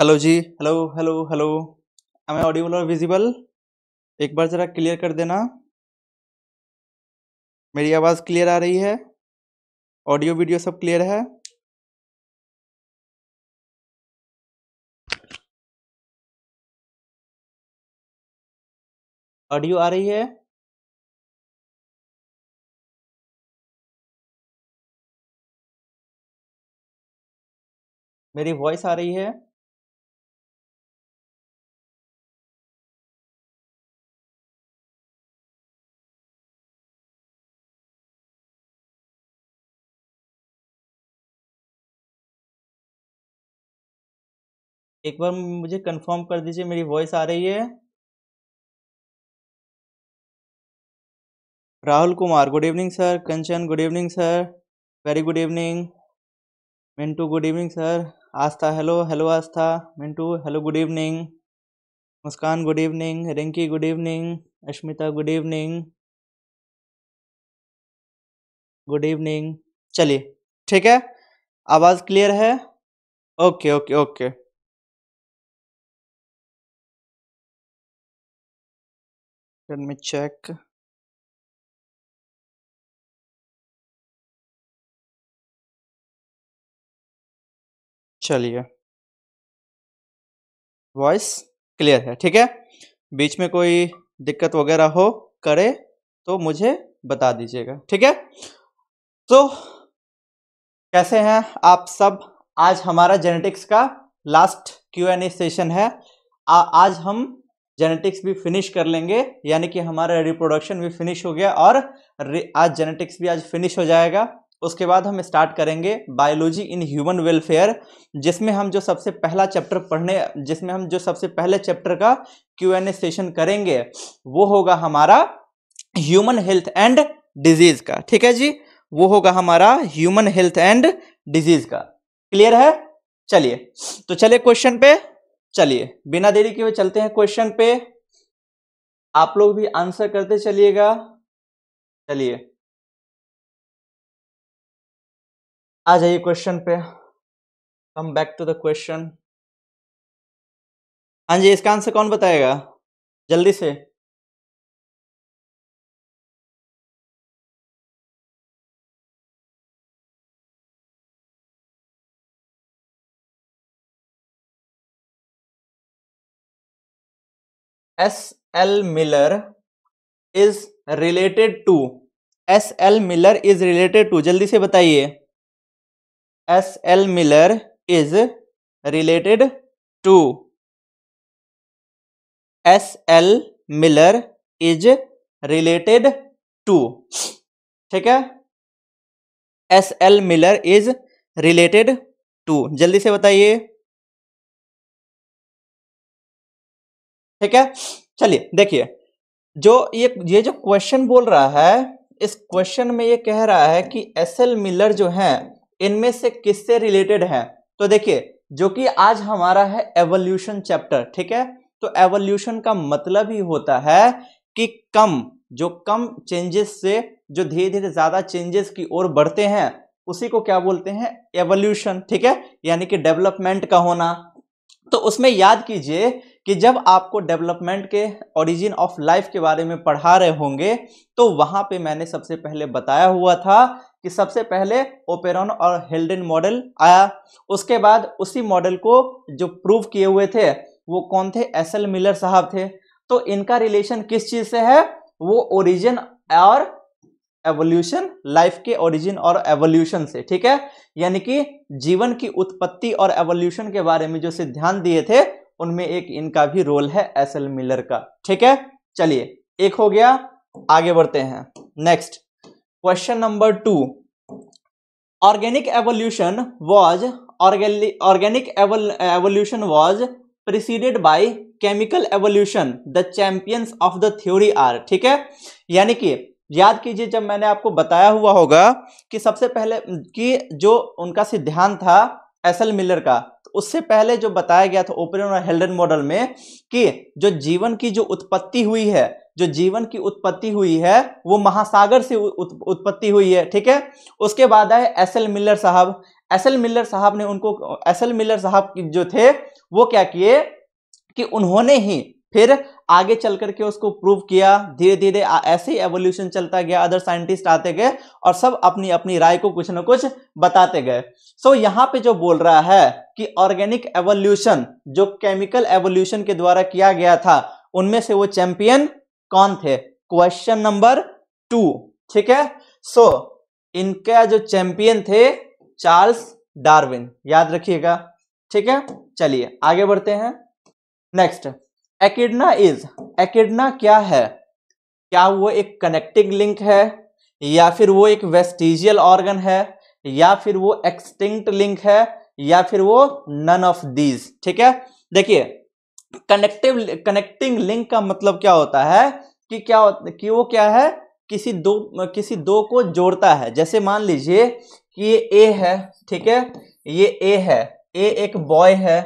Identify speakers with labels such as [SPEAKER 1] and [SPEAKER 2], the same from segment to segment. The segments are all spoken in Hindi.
[SPEAKER 1] हेलो जी hello hello hello am I audible और विजिबल एक बार ज़रा क्लियर कर देना मेरी आवाज़ क्लियर आ रही है ऑडियो वीडियो सब क्लियर है ऑडियो आ रही है मेरी वॉइस आ रही है एक बार मुझे कंफर्म कर दीजिए मेरी वॉइस आ रही है
[SPEAKER 2] Rahul Kumar good evening sir Kanchan good evening sir very good evening Mintu good evening sir Aastha hello hello Aastha Mintu hello good evening Muskan good evening Rinki good evening Ashmita good evening good evening
[SPEAKER 1] चलिए ठीक है आवाज़ क्लियर है okay okay okay Let me check. चलिए वॉइस क्लियर है ठीक है बीच में कोई दिक्कत
[SPEAKER 2] वगैरह हो करे तो मुझे बता दीजिएगा ठीक है तो कैसे हैं आप सब आज हमारा जेनेटिक्स का last Q N A session है आ, आज हम जेनेटिक्स भी फिनिश कर लेंगे यानी कि हमारा रिप्रोडक्शन भी फिनिश हो गया और आज जेनेटिक्स भी आज फिनिश हो जाएगा उसके बाद हम स्टार्ट करेंगे बायोलॉजी इन ह्यूमन वेलफेयर जिसमें हम जो सबसे पहला चैप्टर पढ़ने जिसमें हम जो सबसे पहले चैप्टर का क्यू एन ए सेशन करेंगे वो होगा हमारा ह्यूमन हेल्थ एंड डिजीज का ठीक है जी वो होगा हमारा ह्यूमन हेल्थ एंड डिजीज का क्लियर है चलिए तो चलिए
[SPEAKER 1] क्वेश्चन पे चलिए बिना देरी के हुए चलते हैं क्वेश्चन पे आप लोग भी आंसर करते चलिएगा चलिए आ जाइए क्वेश्चन पे come back to the question हाँ जी इसका आंसर कौन बताएगा जल्दी से S L Miller is related to S L Miller is related to जल्दी से बताइए S L Miller is related to S L Miller is related to ठीक है S L Miller is related to जल्दी से बताइए ठीक है चलिए देखिए
[SPEAKER 2] जो ये ये जो क्वेश्चन बोल रहा है इस क्वेश्चन में ये कह रहा है कि एस एल मिलर जो है इनमें से किससे रिलेटेड है तो देखिए जो कि आज हमारा है एवोल्यूशन चैप्टर ठीक है तो एवोल्यूशन का मतलब ही होता है कि कम जो कम चेंजेस से जो धीरे धीरे ज्यादा चेंजेस की ओर बढ़ते हैं उसी को क्या बोलते हैं एवोल्यूशन ठीक है यानी कि डेवलपमेंट का होना तो उसमें याद कीजिए कि जब आपको डेवलपमेंट के ओरिजिन ऑफ लाइफ के बारे में पढ़ा रहे होंगे तो वहाँ पे मैंने सबसे पहले बताया हुआ था कि सबसे पहले ओपेरॉन और हेल्डन मॉडल आया उसके बाद उसी मॉडल को जो प्रूव किए हुए थे वो कौन थे एस एल मिलर साहब थे तो इनका रिलेशन किस चीज़ से है वो ओरिजिन और एवोल्यूशन लाइफ के ओरिजिन और एवोल्यूशन से ठीक है यानी कि जीवन की उत्पत्ति और एवोल्यूशन के बारे में जो सिद्धांत दिए थे उनमें एक इनका भी रोल है एस एल मिलर का ठीक है चलिए एक हो गया आगे बढ़ते हैं next question number two organic evolution was organic evolution was preceded by chemical evolution the champions of the theory are ठीक है यानी कि याद कीजिए जब मैंने आपको बताया हुआ होगा कि सबसे पहले कि जो उनका सिद्धांत था एस एल मिलर का उससे पहले जो बताया गया था ओपरियन और हेल्डन मॉडल में कि जो जीवन की जो उत्पत्ति हुई है जो जीवन की उत्पत्ति हुई है वो महासागर से उत, उत्पत्ति हुई है ठीक है उसके बाद आए एस एल मिलर साहब एस एल मिलर साहब ने उनको एस एल मिलर साहब जो थे वो क्या किए कि उन्होंने ही फिर आगे चल करके उसको प्रूव किया धीरे धीरे ऐसे ही एवोल्यूशन चलता गया अदर साइंटिस्ट आते गए और सब अपनी अपनी राय को कुछ ना कुछ बताते गए सो so, यहाँ पे जो बोल रहा है कि ऑर्गेनिक एवोल्यूशन जो केमिकल एवोल्यूशन के द्वारा किया गया था उनमें से वो चैंपियन कौन थे क्वेश्चन नंबर टू ठीक है सो so, इनका जो चैंपियन थे चार्ल्स डार्विन याद रखिएगा ठीक है चलिए आगे बढ़ते हैं नेक्स्ट एकेडना इज एकेडना क्या है क्या वो एक कनेक्टिंग लिंक है या फिर वो एक वेस्टिजियल ऑर्गन है या फिर वो एक्सटिंक्ट लिंक है या फिर वो नन ऑफ दीज ठीक है देखिए कनेक्टिव कनेक्टिंग लिंक का मतलब क्या होता है कि क्या कि वो क्या है किसी दो किसी दो को जोड़ता है जैसे मान लीजिए कि ये ए है ठीक है ये ए है ए एक बॉय है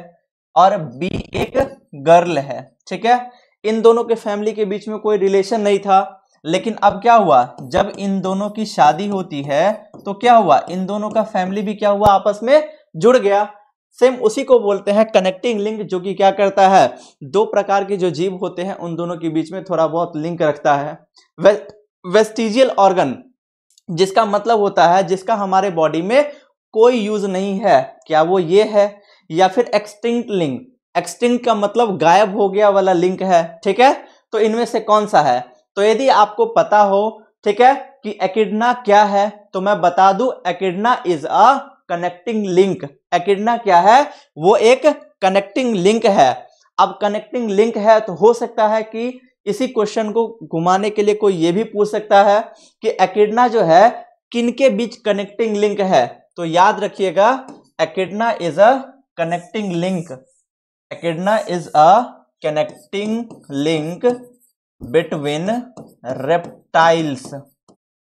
[SPEAKER 2] और बी एक गर्ल है ठीक है इन दोनों के फैमिली के बीच में कोई रिलेशन नहीं था लेकिन अब क्या हुआ जब इन दोनों की शादी होती है तो क्या हुआ इन दोनों का फैमिली भी क्या हुआ आपस में जुड़ गया सेम उसी को बोलते हैं कनेक्टिंग लिंक जो कि क्या करता है दो प्रकार के जो जीव होते हैं उन दोनों के बीच में थोड़ा बहुत लिंक रखता है वे, वेस्टिजियल ऑर्गन जिसका मतलब होता है जिसका हमारे बॉडी में कोई यूज नहीं है क्या वो ये है या फिर एक्सटिंक्ट लिंक एक्सटिंक्ट का मतलब गायब हो गया वाला लिंक है ठीक है तो इनमें से कौन सा है तो यदि आपको पता हो ठीक है कि एकिडना क्या है तो मैं बता दू echidna is a connecting link echidna क्या है वो एक कनेक्टिंग लिंक है अब कनेक्टिंग लिंक है तो हो सकता है कि इसी क्वेश्चन को घुमाने के लिए कोई ये भी पूछ सकता है कि एकिडना जो है किनके बीच कनेक्टिंग लिंक है तो याद रखिएगा echidna is a connecting link echidna is a connecting link between reptiles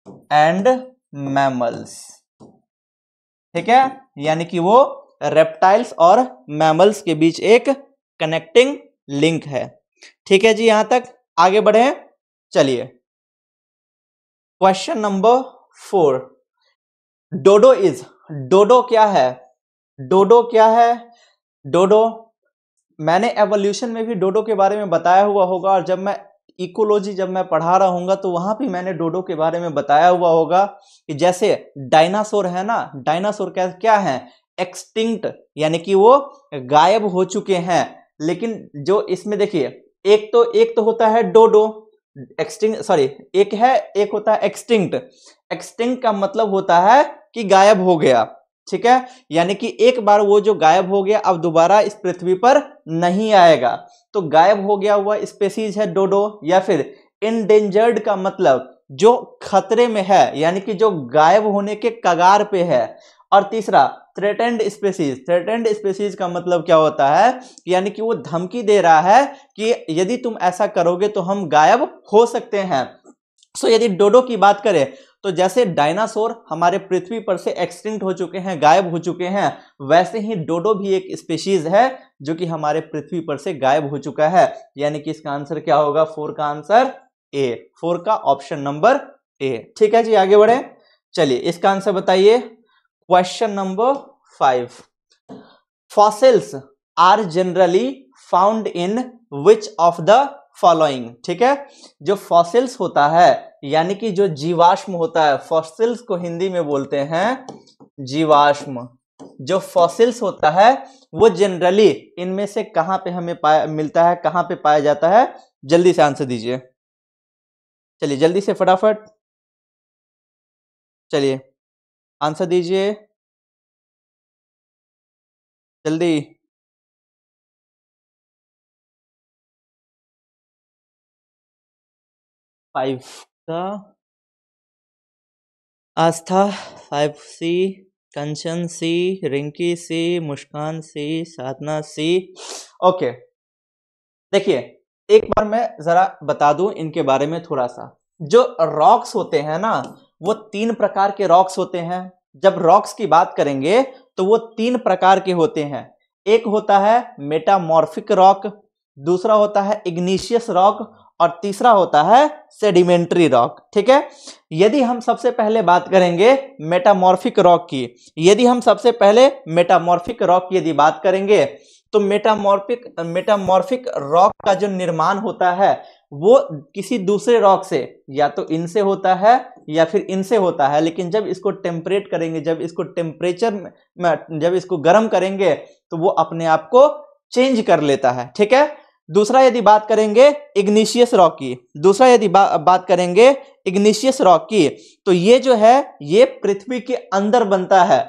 [SPEAKER 2] and mammals ठीक है यानी कि वो रेप्टाइल्स और मैमल्स के बीच एक कनेक्टिंग लिंक है ठीक है जी यहां तक आगे बढ़े चलिए question number four dodo is dodo क्या है डोडो क्या है डोडो मैंने एवोल्यूशन में भी डोडो के बारे में बताया हुआ होगा और जब मैं इकोलॉजी जब मैं पढ़ा रहा हूँ तो वहाँ भी मैंने डोडो के बारे में बताया हुआ होगा कि जैसे डायनासोर है ना डायनासोर क्या क्या है एक्सटिंक्ट यानी कि वो गायब हो चुके हैं लेकिन जो इसमें देखिए एक तो एक तो होता है डोडो एक्सटिंग सॉरी एक है एक होता है एक्सटिंक्ट एक्सटिंक का मतलब होता है कि गायब हो गया ठीक है यानी कि एक बार वो जो गायब हो गया अब दोबारा इस पृथ्वी पर नहीं आएगा तो गायब हो गया हुआ स्पेसीज है डोडो या फिर इनडेंजर्ड का मतलब जो खतरे में है यानी कि जो गायब होने के कगार पे है और तीसरा थ्रेटेंड स्पेसीज थ्रेटेंड स्पेसीज का मतलब क्या होता है यानी कि वो धमकी दे रहा है कि यदि तुम ऐसा करोगे तो हम गायब हो सकते हैं सो यदि डोडो की बात करें तो जैसे डायनासोर हमारे पृथ्वी पर से एक्सटिंक्ट हो चुके हैं गायब हो चुके हैं वैसे ही डोडो भी एक स्पेशीज है जो कि हमारे पृथ्वी पर से गायब हो चुका है यानी कि इसका आंसर क्या होगा फोर का आंसर ए फोर का ऑप्शन नंबर ए ठीक है जी आगे बढ़े चलिए इसका आंसर बताइए question number five fossils are generally found in which of the following ठीक है जो फॉसिल्स होता है यानी कि जो जीवाश्म होता है फॉसिल्स को हिंदी में बोलते हैं जीवाश्म जो फॉसिल्स होता है वो जनरली इनमें से कहां पे हमें पाया मिलता है कहां पे पाया जाता है जल्दी से आंसर दीजिए
[SPEAKER 1] चलिए जल्दी से फटाफट चलिए आंसर दीजिए जल्दी फाइव का Aastha five C
[SPEAKER 2] Kanchan C Rinki C Muskan C Sadhana C okay देखिए एक बार मैं जरा बता दूं इनके बारे में थोड़ा सा जो रॉक्स होते हैं ना वो तीन प्रकार के रॉक्स होते हैं जब रॉक्स की बात करेंगे तो वो तीन प्रकार के होते हैं एक होता है मेटामॉर्फिक रॉक दूसरा होता है इग्निशियस रॉक और तीसरा होता है सेडिमेंट्री रॉक ठीक है यदि हम सबसे पहले बात करेंगे मेटामॉर्फिक रॉक की यदि हम सबसे पहले मेटामॉर्फिक रॉक की यदि बात करेंगे तो मेटामॉर्फिक मेटामॉर्फिक रॉक का जो निर्माण होता है वो किसी दूसरे रॉक से या तो इनसे होता है या फिर इनसे होता है लेकिन जब इसको टेम्परेट करेंगे जब इसको टेम्परेचर में जब इसको गर्म करेंगे तो वो अपने आप को चेंज कर लेता है ठीक है दूसरा यदि बात करेंगे इग्निशियस रॉक की दूसरा यदि बा, बात करेंगे इग्निशियस रॉक की तो ये जो है ये पृथ्वी के अंदर बनता है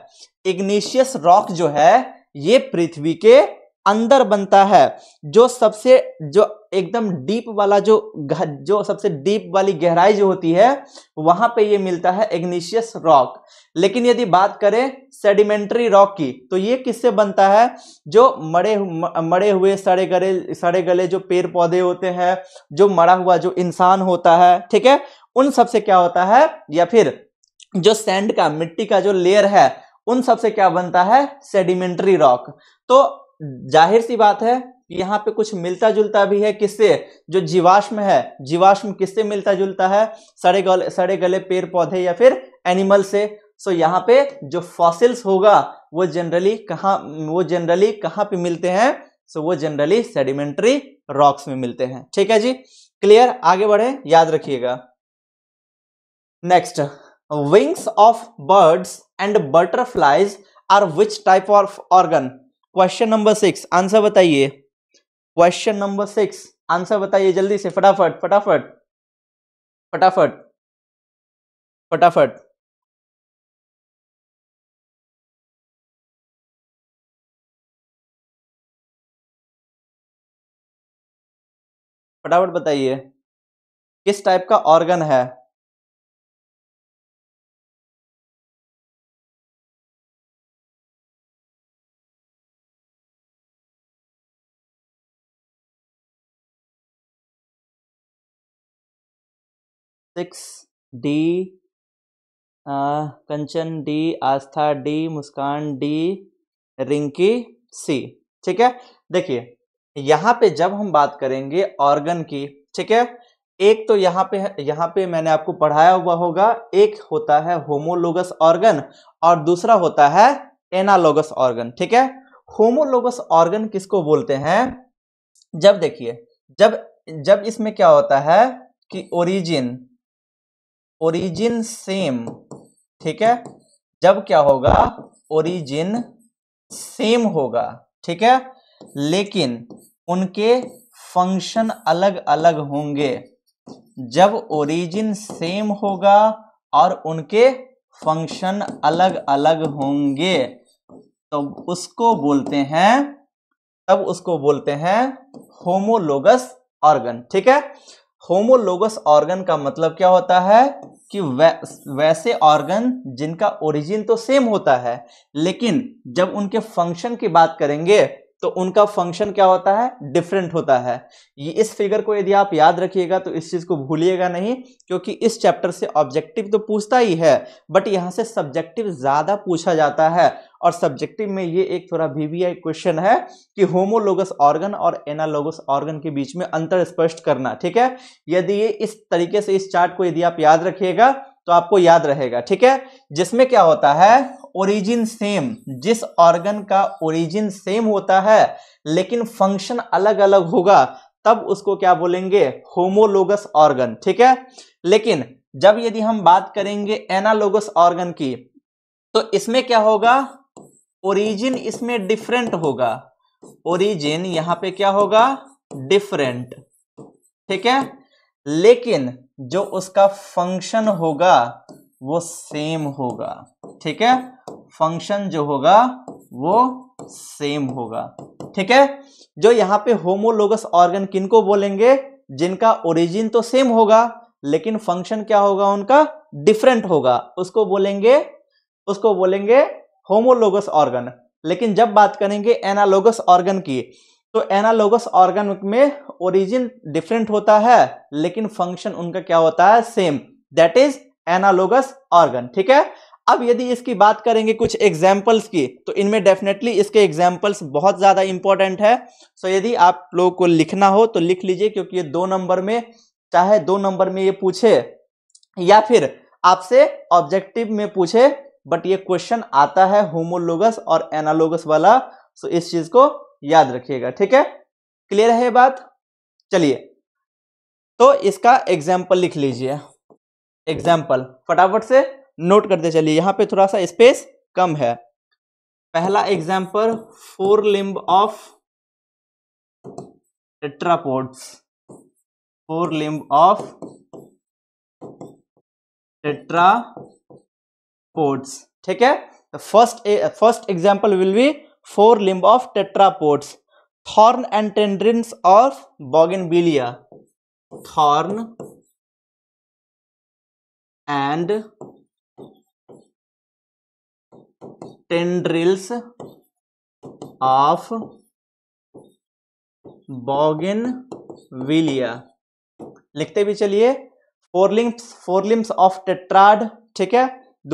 [SPEAKER 2] इग्निशियस रॉक जो है ये पृथ्वी के अंदर बनता है जो सबसे जो एकदम डीप वाला जो जो सबसे डीप वाली गहराई जो होती है वहां पे ये मिलता है एग्निशियस रॉक लेकिन यदि बात करें सेडिमेंट्री रॉक की तो ये किससे बनता है जो मरे मरे हुए सड़े गले सड़े गले जो पेड़ पौधे होते हैं जो मरा हुआ जो इंसान होता है ठीक है उन सबसे क्या होता है या फिर जो सैंड का मिट्टी का जो लेयर है उन सबसे क्या बनता है सेडिमेंट्री रॉक तो जाहिर सी बात है कि यहाँ पे कुछ मिलता जुलता भी है किससे जो जीवाश्म है जीवाश्म किससे मिलता जुलता है सड़े गले सड़े गले पेड़ पौधे या फिर एनिमल से सो यहाँ पे जो फॉसिल्स होगा वो जनरली कहाँ वो जनरली कहाँ पे मिलते हैं सो वो जनरली सेडिमेंट्री रॉक्स में मिलते हैं ठीक है जी क्लियर आगे बढ़े याद रखिएगा next wings of birds and butterflies are which type of organ question number six answer बताइए
[SPEAKER 1] क्वेश्चन नंबर सिक्स आंसर बताइए जल्दी से फटाफट फटाफट फटाफट फटाफट फटाफट बताइए किस टाइप का ऑर्गन है six D Kanchan D
[SPEAKER 2] Aastha D Muskan D Rinki C ठीक है देखिए यहां पे जब हम बात करेंगे ऑर्गन की ठीक है एक तो यहां पे यहां पे मैंने आपको पढ़ाया हुआ होगा एक होता है होमोलोगस ऑर्गन और दूसरा होता है एनालोगस ऑर्गन ठीक है होमोलोगस ऑर्गन किसको बोलते हैं जब देखिए जब जब इसमें क्या होता है कि ओरिजिन ओरिजिन सेम ठीक है जब क्या होगा ओरिजिन सेम होगा ठीक है लेकिन उनके फंक्शन अलग अलग होंगे जब ओरिजिन सेम होगा और उनके फंक्शन अलग अलग होंगे तो उसको बोलते हैं तब उसको बोलते हैं होमोलोगस ऑर्गन ठीक है होमोलोगस ऑर्गन का मतलब क्या होता है कि वै, वैसे ऑर्गन जिनका ओरिजिन तो सेम होता है लेकिन जब उनके फंक्शन की बात करेंगे तो उनका फंक्शन क्या होता है डिफरेंट होता है ये इस फिगर को यदि आप याद रखिएगा तो इस चीज़ को भूलिएगा नहीं क्योंकि इस चैप्टर से ऑब्जेक्टिव तो पूछता ही है बट यहाँ से सब्जेक्टिव ज़्यादा पूछा जाता है और सब्जेक्टिव में ये एक थोड़ा वीवीआई क्वेश्चन है कि होमोलोगस ऑर्गन और एनालोगस ऑर्गन के बीच में अंतर स्पष्ट करना ठीक है यदि ये इस तरीके से इस चार्ट को यदि आप याद रखिएगा तो आपको याद रहेगा ठीक है जिसमें क्या होता है ओरिजिन सेम जिस ऑर्गन का ओरिजिन सेम होता है लेकिन फंक्शन अलग अलग होगा तब उसको क्या बोलेंगे होमोलोगस ऑर्गन ठीक है लेकिन जब यदि हम बात करेंगे एनालोगस ऑर्गन की तो इसमें क्या होगा ओरिजिन इसमें डिफरेंट होगा ओरिजिन यहां पे क्या होगा डिफरेंट ठीक है लेकिन जो उसका फंक्शन होगा वो सेम होगा ठीक है फंक्शन जो होगा वो सेम होगा ठीक है जो यहां पे होमोलोगस ऑर्गन किनको बोलेंगे जिनका ओरिजिन तो सेम होगा लेकिन फंक्शन क्या होगा उनका डिफरेंट होगा उसको बोलेंगे उसको बोलेंगे होमोलोगस ऑर्गन लेकिन जब बात करेंगे एनालोगस ऑर्गन की तो एनालोगस ऑर्गन में ओरिजिन डिफरेंट होता है लेकिन फंक्शन उनका क्या होता है same that is analogous organ ठीक है अब यदि इसकी बात करेंगे कुछ एग्जाम्पल्स की तो इनमें डेफिनेटली इसके एग्जाम्पल्स बहुत ज़्यादा इंपॉर्टेंट है सो यदि आप लोगों को लिखना हो तो लिख लीजिए क्योंकि ये दो नंबर में चाहे दो नंबर में ये पूछे या फिर आपसे ऑब्जेक्टिव में पूछे बट ये क्वेश्चन आता है होमोलोगस और एनालोगस वाला सो तो इस चीज़ को याद रखिएगा ठीक है क्लियर है बात चलिए तो इसका एग्जाम्पल लिख लीजिए एग्जाम्पल फटाफट से नोट करते चलिए यहाँ पे थोड़ा सा स्पेस कम है पहला example forelimb of
[SPEAKER 1] tetrapods forelimb of tetrapods ठीक है
[SPEAKER 2] first first example will be forelimb of tetrapods thorn
[SPEAKER 1] and tendrils of बिलिया thorn and tendrils of
[SPEAKER 2] bougainvillea लिखते भी चलिए फोरलिम्स फोरलिम्स ऑफ टेट्राड ठीक है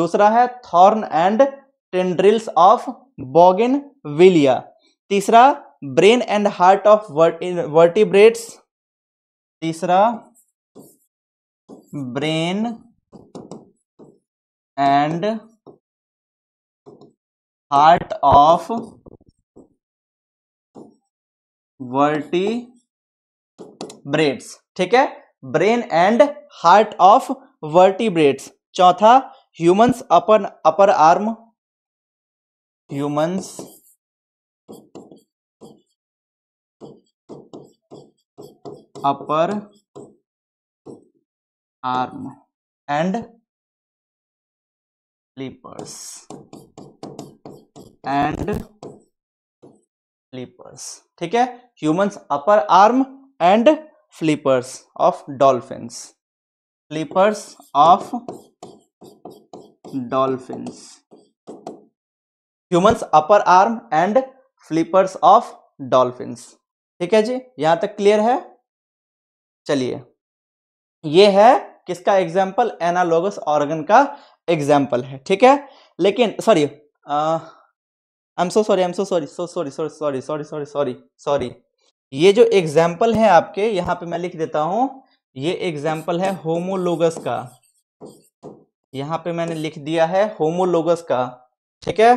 [SPEAKER 2] दूसरा है thorn and tendrils of bougainvillea तीसरा brain and
[SPEAKER 1] heart of vertebrates तीसरा brain and heart of vertebrates ठीक है brain and
[SPEAKER 2] heart of vertebrates चौथा humans upper upper arm
[SPEAKER 1] humans upper arm and flippers and flippers ठीक है
[SPEAKER 2] humans upper arm and flippers of dolphin flippers of dolphins humans upper arm and flippers of dolphin ठीक है जी यहां तक क्लियर है चलिए ये है किसका एग्जाम्पल एनालोगस ऑर्गन का एग्जाम्पल है ठीक है लेकिन sorry I am so sorry I am so sorry so sorry sorry sorry sorry sorry sorry sorry ये जो एग्जाम्पल है आपके यहाँ पे मैं लिख देता हूँ ये एग्जाम्पल है होमोलोगस का यहाँ पे मैंने लिख दिया है होमोलोगस का
[SPEAKER 1] ठीक है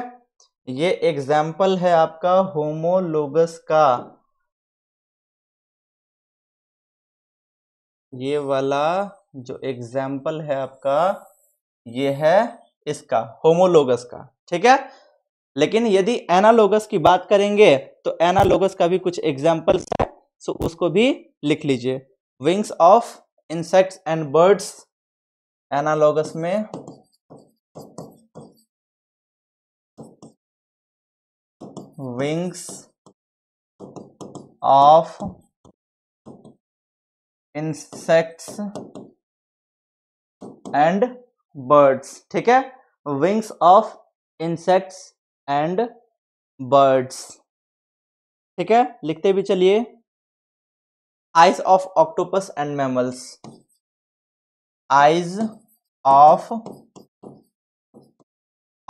[SPEAKER 1] ये एग्जाम्पल है आपका होमोलोगस का ये वाला जो एग्जाम्पल है आपका ये है इसका होमोलोगस का
[SPEAKER 2] ठीक है लेकिन यदि एनालोगस की बात करेंगे तो एनालोगस का भी कुछ एग्जाम्पल्स है सो उसको भी लिख लीजिए wings of insects and
[SPEAKER 1] birds analogous में wings of insects and birds ठीक है wings of
[SPEAKER 2] insects and birds ठीक है लिखते भी चलिए eyes of octopus and mammals
[SPEAKER 1] eyes of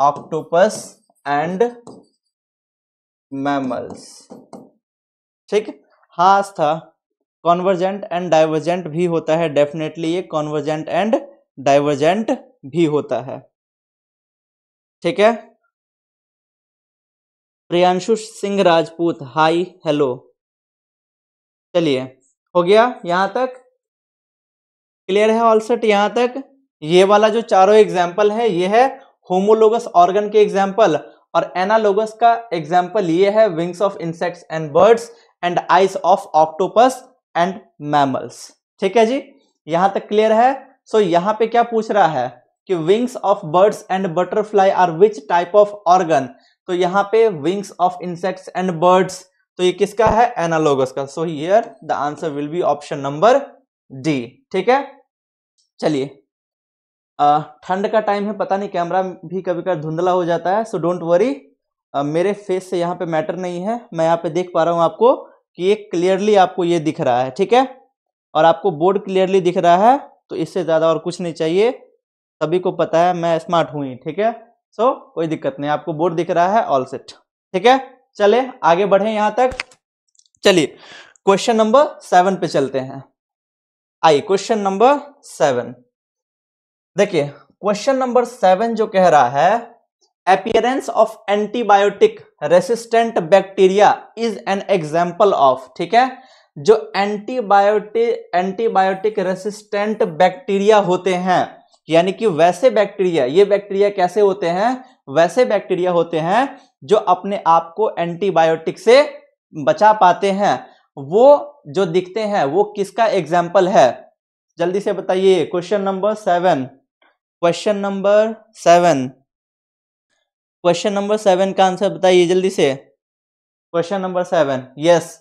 [SPEAKER 1] octopus and mammals
[SPEAKER 2] ठीक हाँ था कॉन्वर्जेंट एंड डाइवर्जेंट भी होता है डेफिनेटली ये कॉन्वर्जेंट एंड डाइवर्जेंट भी होता है ठीक है
[SPEAKER 1] प्रियांशु सिंह राजपूत हाय हेलो चलिए हो गया यहां तक क्लियर है ऑल
[SPEAKER 2] सेट यहां तक ये वाला जो चारों एग्जाम्पल है ये है होमोलोगस ऑर्गन के एग्जाम्पल और एनालोगस का एग्जाम्पल ये है wings of insects and birds and eyes of octopus and mammals ठीक है जी यहां तक क्लियर है सो so, यहाँ पे क्या पूछ रहा है कि wings of birds and butterfly are which type of organ तो यहाँ पे wings of insects and birds तो ये किसका है एनालोगस का so here the answer will be option number D ठीक है चलिए ठंड का टाइम है पता नहीं कैमरा भी कभी कभी धुंधला हो जाता है सो डोंट वरी मेरे फेस से यहाँ पे मैटर नहीं है मैं यहाँ पे देख पा रहा हूँ आपको कि ये क्लियरली आपको ये दिख रहा है ठीक है और आपको बोर्ड क्लियरली दिख रहा है तो इससे ज़्यादा और कुछ नहीं चाहिए सभी को पता है मैं स्मार्ट हुई ठीक है सो so, कोई दिक्कत नहीं आपको बोर्ड दिख रहा है ऑल सेट ठीक है चले आगे बढ़े यहाँ तक चलिए क्वेश्चन नंबर सेवन पे चलते हैं आइए क्वेश्चन नंबर सेवन देखिए क्वेश्चन नंबर सेवन जो कह रहा है appearance of antibiotic resistant bacteria is an example of ठीक है जो एंटीबायोटिक एंटीबायोटिक रेसिस्टेंट बैक्टीरिया होते हैं यानी कि वैसे बैक्टीरिया ये बैक्टीरिया कैसे होते हैं वैसे बैक्टीरिया होते हैं जो अपने आप को एंटीबायोटिक से बचा पाते हैं वो जो दिखते हैं वो किसका एग्जाम्पल है जल्दी से बताइए question number seven question number seven question number seven का आंसर बताइए जल्दी से क्वेश्चन नंबर सेवन यस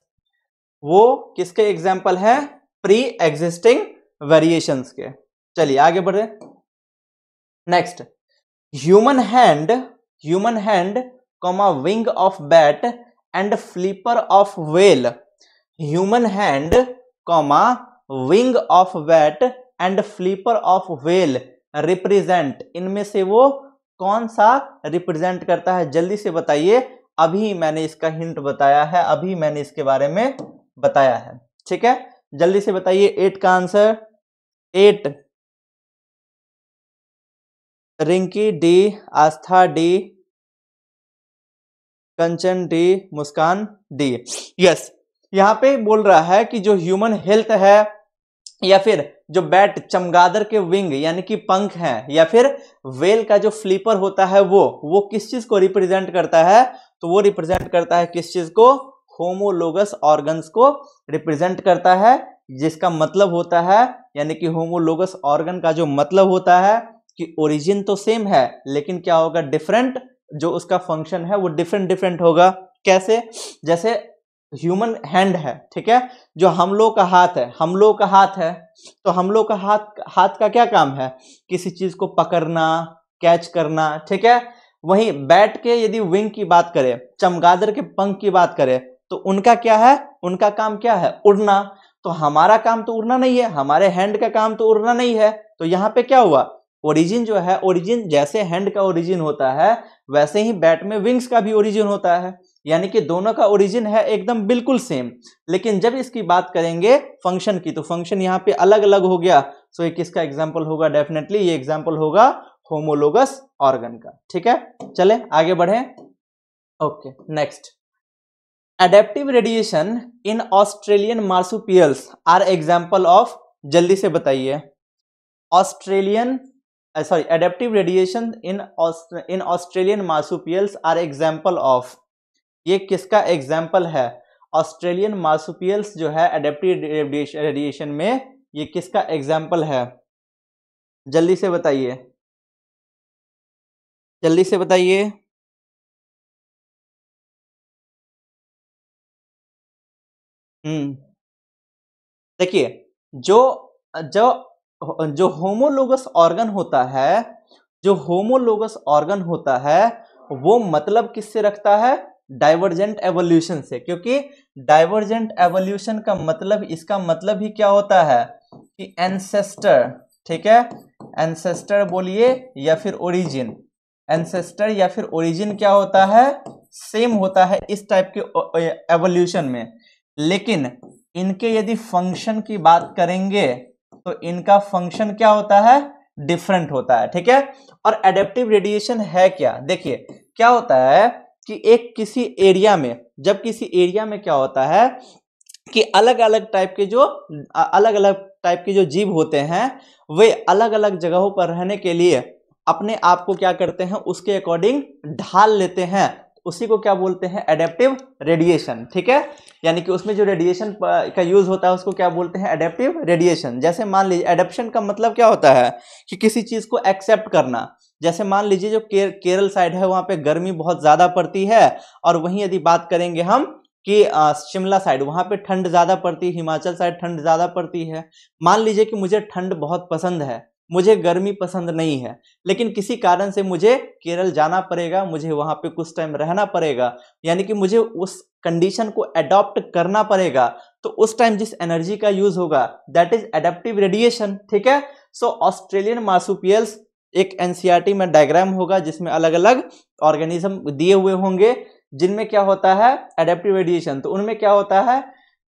[SPEAKER 2] वो किसके एग्जाम्पल है प्री एग्जिस्टिंग वेरिएशन के चलिए आगे बढ़े next human hand human hand comma wing of bat and flipper of whale human hand comma wing of bat and flipper of whale represent इनमें से वो कौन सा रिप्रेजेंट करता है जल्दी से बताइए अभी मैंने इसका हिंट बताया है अभी मैंने इसके बारे में बताया है ठीक है जल्दी से बताइए एट का answer eight
[SPEAKER 1] Rinki D Aastha D Kanchan D Muskan D yes
[SPEAKER 2] यहां पे बोल रहा है कि जो ह्यूमन हेल्थ है या फिर जो बैट चमगादर के विंग यानी कि पंख हैं या फिर वेल का जो फ्लीपर होता है वो वो किस चीज को रिप्रेजेंट करता है तो वो रिप्रेजेंट करता है किस चीज को होमोलोगस ऑर्गन्स को रिप्रेजेंट करता है जिसका मतलब होता है यानी कि होमोलोगस ऑर्गन का जो मतलब होता है कि ओरिजिन तो सेम है लेकिन क्या होगा डिफरेंट जो उसका फंक्शन है वो डिफरेंट डिफरेंट होगा कैसे जैसे ह्यूमन हैंड है ठीक है जो हम लोग का हाथ है हम लोग का हाथ है तो हम लोग का हाथ हाथ का क्या काम है किसी चीज को पकड़ना कैच करना ठीक है वहीं बैट के यदि विंग की बात करें चमगादर के पंख की बात करें तो उनका क्या है उनका काम क्या है उड़ना तो हमारा काम तो उड़ना नहीं है हमारे हैंड का काम तो उड़ना नहीं है तो यहाँ पे क्या हुआ ओरिजिन जो है ओरिजिन जैसे हैंड का ओरिजिन होता है वैसे ही बैट में विंग्स का भी ओरिजिन होता है यानी कि दोनों का ओरिजिन है एकदम बिल्कुल सेम लेकिन जब इसकी बात करेंगे फंक्शन की तो फंक्शन यहाँ पे अलग अलग हो गया सो ये किसका एग्जाम्पल होगा डेफिनेटली ये एग्जाम्पल होगा होमोलोगस ऑर्गन का ठीक है चले आगे बढ़े okay next adaptive radiation in Australian marsupials are example of जल्दी से बताइए Australian sorry adaptive radiation in in Australian marsupials are example of ये किसका एग्जाम्पल है ऑस्ट्रेलियन मार्सुपियल्स जो है एडेप्टिव रेडिएशन में ये किसका एग्जाम्पल है
[SPEAKER 1] जल्दी से बताइए जल्दी से बताइए हम्म। देखिए जो जो जो
[SPEAKER 2] होमोलोगस ऑर्गन होता है जो होमोलोगस ऑर्गन होता है वो मतलब किससे रखता है डाइवर्जेंट एवोल्यूशन से क्योंकि डाइवर्जेंट एवोल्यूशन का मतलब इसका मतलब ही क्या होता है कि एंसेस्टर ठीक है एंसेस्टर बोलिए या फिर ओरिजिन एंसेस्टर या फिर ओरिजिन क्या होता है सेम होता है इस टाइप के एवोल्यूशन में लेकिन इनके यदि फंक्शन की बात करेंगे तो इनका फंक्शन क्या होता है डिफरेंट होता है ठीक है और एडेप्टिव रेडिएशन है क्या देखिए क्या होता है कि एक किसी एरिया में जब किसी एरिया में क्या होता है कि अलग अलग टाइप के जो अलग अलग टाइप के जो जीव होते हैं वे अलग अलग जगहों पर रहने के लिए अपने आप को क्या करते हैं उसके अकॉर्डिंग ढाल लेते हैं उसी को क्या बोलते हैं एडेप्टिव रेडिएशन ठीक है यानी कि उसमें जो रेडिएशन का यूज़ होता है उसको क्या बोलते हैं एडेप्टिव रेडिएशन जैसे मान लीजिए एडेप्शन का मतलब क्या होता है कि किसी चीज़ को एक्सेप्ट करना जैसे मान लीजिए जो केर, केरल साइड है वहाँ पे गर्मी बहुत ज़्यादा पड़ती है और वहीं यदि बात करेंगे हम कि शिमला साइड वहाँ पे ठंड ज़्यादा पड़ती है हिमाचल साइड ठंड ज़्यादा पड़ती है मान लीजिए कि मुझे ठंड बहुत पसंद है मुझे गर्मी पसंद नहीं है लेकिन किसी कारण से मुझे केरल जाना पड़ेगा मुझे वहाँ पे कुछ टाइम रहना पड़ेगा यानी कि मुझे उस कंडीशन को एडॉप्ट करना पड़ेगा तो उस टाइम जिस एनर्जी का यूज होगा दैट इज एडेप्टिव रेडिएशन ठीक है सो ऑस्ट्रेलियन मासूपियल्स एक एनसीआरटी e में डायग्राम होगा जिसमें अलग अलग ऑर्गेनिज्म दिए हुए होंगे जिनमें क्या होता है एडेप्टिव रेडिएशन तो उनमें क्या होता है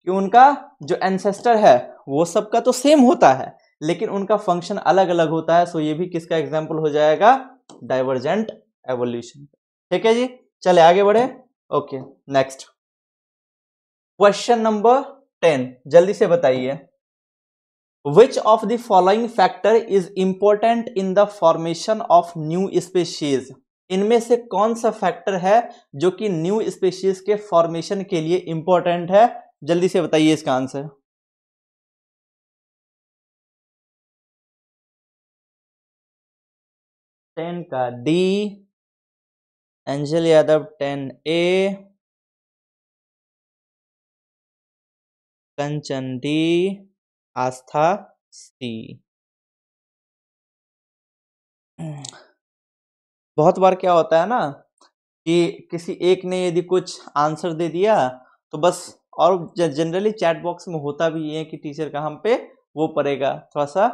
[SPEAKER 2] कि उनका जो एनसेस्टर है वो सबका तो सेम होता है लेकिन उनका फंक्शन अलग अलग होता है सो ये भी किसका एग्जाम्पल हो जाएगा डाइवर्जेंट एवोल्यूशन ठीक है जी चले आगे बढ़े okay next question number ten जल्दी से बताइए which of the following factor is important in the formation of new species इनमें से कौन सा फैक्टर है जो कि न्यू स्पेशीज के फॉर्मेशन के लिए इंपॉर्टेंट है जल्दी
[SPEAKER 1] से बताइए इसका आंसर टेन का D Angel Yadav ten A Kanchan D Aastha C बहुत बार क्या होता है ना
[SPEAKER 2] कि किसी एक ने यदि कुछ आंसर दे दिया तो बस और जनरली चैट बॉक्स में होता भी ये है कि टीचर का हम पे वो पड़ेगा थोड़ा सा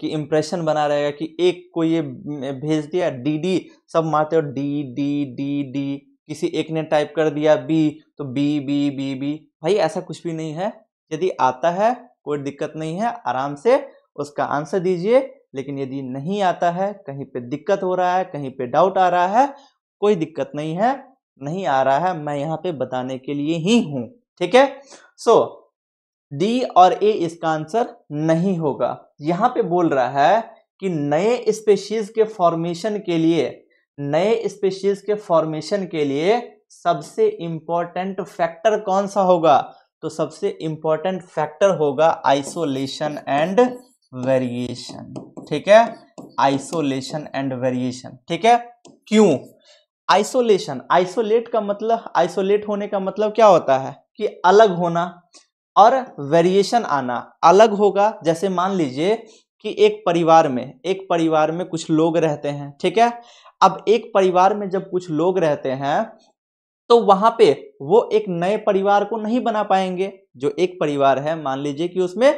[SPEAKER 2] कि इम्प्रेशन बना रहेगा कि एक को ये भेज दिया डी डी सब मारते हो डी डी डी डी किसी एक ने टाइप कर दिया बी तो बी बी बी बी भाई ऐसा कुछ भी नहीं है यदि आता है कोई दिक्कत नहीं है आराम से उसका आंसर दीजिए लेकिन यदि नहीं आता है कहीं पे दिक्कत हो रहा है कहीं पे डाउट आ रहा है कोई दिक्कत नहीं है नहीं आ रहा है मैं यहाँ पे बताने के लिए ही हूँ ठीक है सो डी और ए इसका आंसर नहीं होगा यहां पे बोल रहा है कि नए स्पेशीज के फॉर्मेशन के लिए नए स्पेशीज के फॉर्मेशन के लिए सबसे इंपॉर्टेंट फैक्टर कौन सा होगा तो सबसे इंपॉर्टेंट फैक्टर होगा आइसोलेशन एंड वेरिएशन ठीक है आइसोलेशन एंड वेरिएशन ठीक है क्यों आइसोलेशन आइसोलेट का मतलब आइसोलेट होने का मतलब क्या होता है कि अलग होना और वेरिएशन आना अलग होगा जैसे मान लीजिए कि एक परिवार में एक परिवार में कुछ लोग रहते हैं ठीक है अब एक परिवार में जब कुछ लोग रहते हैं तो वहां पे वो एक नए परिवार को नहीं बना पाएंगे जो एक परिवार है मान लीजिए कि उसमें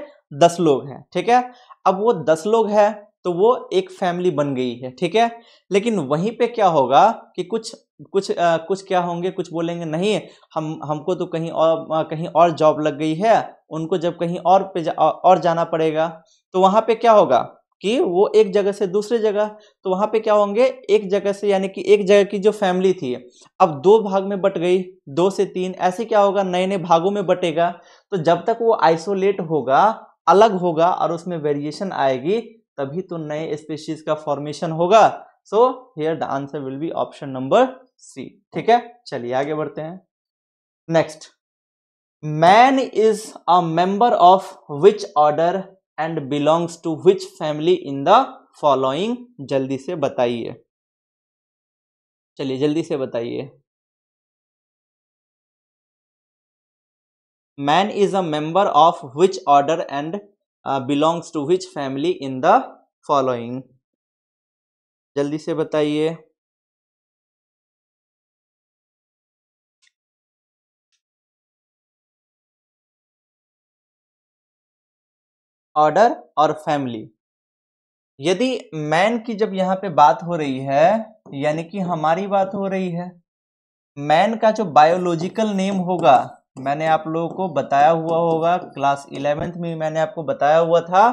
[SPEAKER 2] दस लोग हैं ठीक है अब वो दस लोग हैं तो वो एक फैमिली बन गई है ठीक है लेकिन वहीं पे क्या होगा कि कुछ कुछ आ, कुछ क्या होंगे कुछ बोलेंगे नहीं हम हमको तो कहीं और आ, कहीं और जॉब लग गई है उनको जब कहीं और पे जा, और जाना पड़ेगा तो वहाँ पे क्या होगा कि वो एक जगह से दूसरे जगह तो वहाँ पे क्या होंगे एक जगह से यानी कि एक जगह की जो फैमिली थी अब दो भाग में बट गई दो से तीन ऐसे क्या होगा नए नए भागों में बटेगा तो जब तक वो आइसोलेट होगा अलग होगा और उसमें वेरिएशन आएगी तभी तो नए स्पेशीज का फॉर्मेशन होगा so here the answer will be option number C ठीक है चलिए आगे बढ़ते हैं next man is a member of which order and belongs to which family in
[SPEAKER 1] the following जल्दी से बताइए चलिए जल्दी से बताइए man is a member of which order and belongs to which family in the following जल्दी से बताइए ऑर्डर और फैमिली
[SPEAKER 2] यदि मैन की जब यहाँ पे बात हो रही है यानी कि हमारी बात हो रही है मैन का जो बायोलॉजिकल नेम होगा मैंने आप लोगों को बताया हुआ होगा क्लास इलेवेंथ में मैंने आपको बताया हुआ था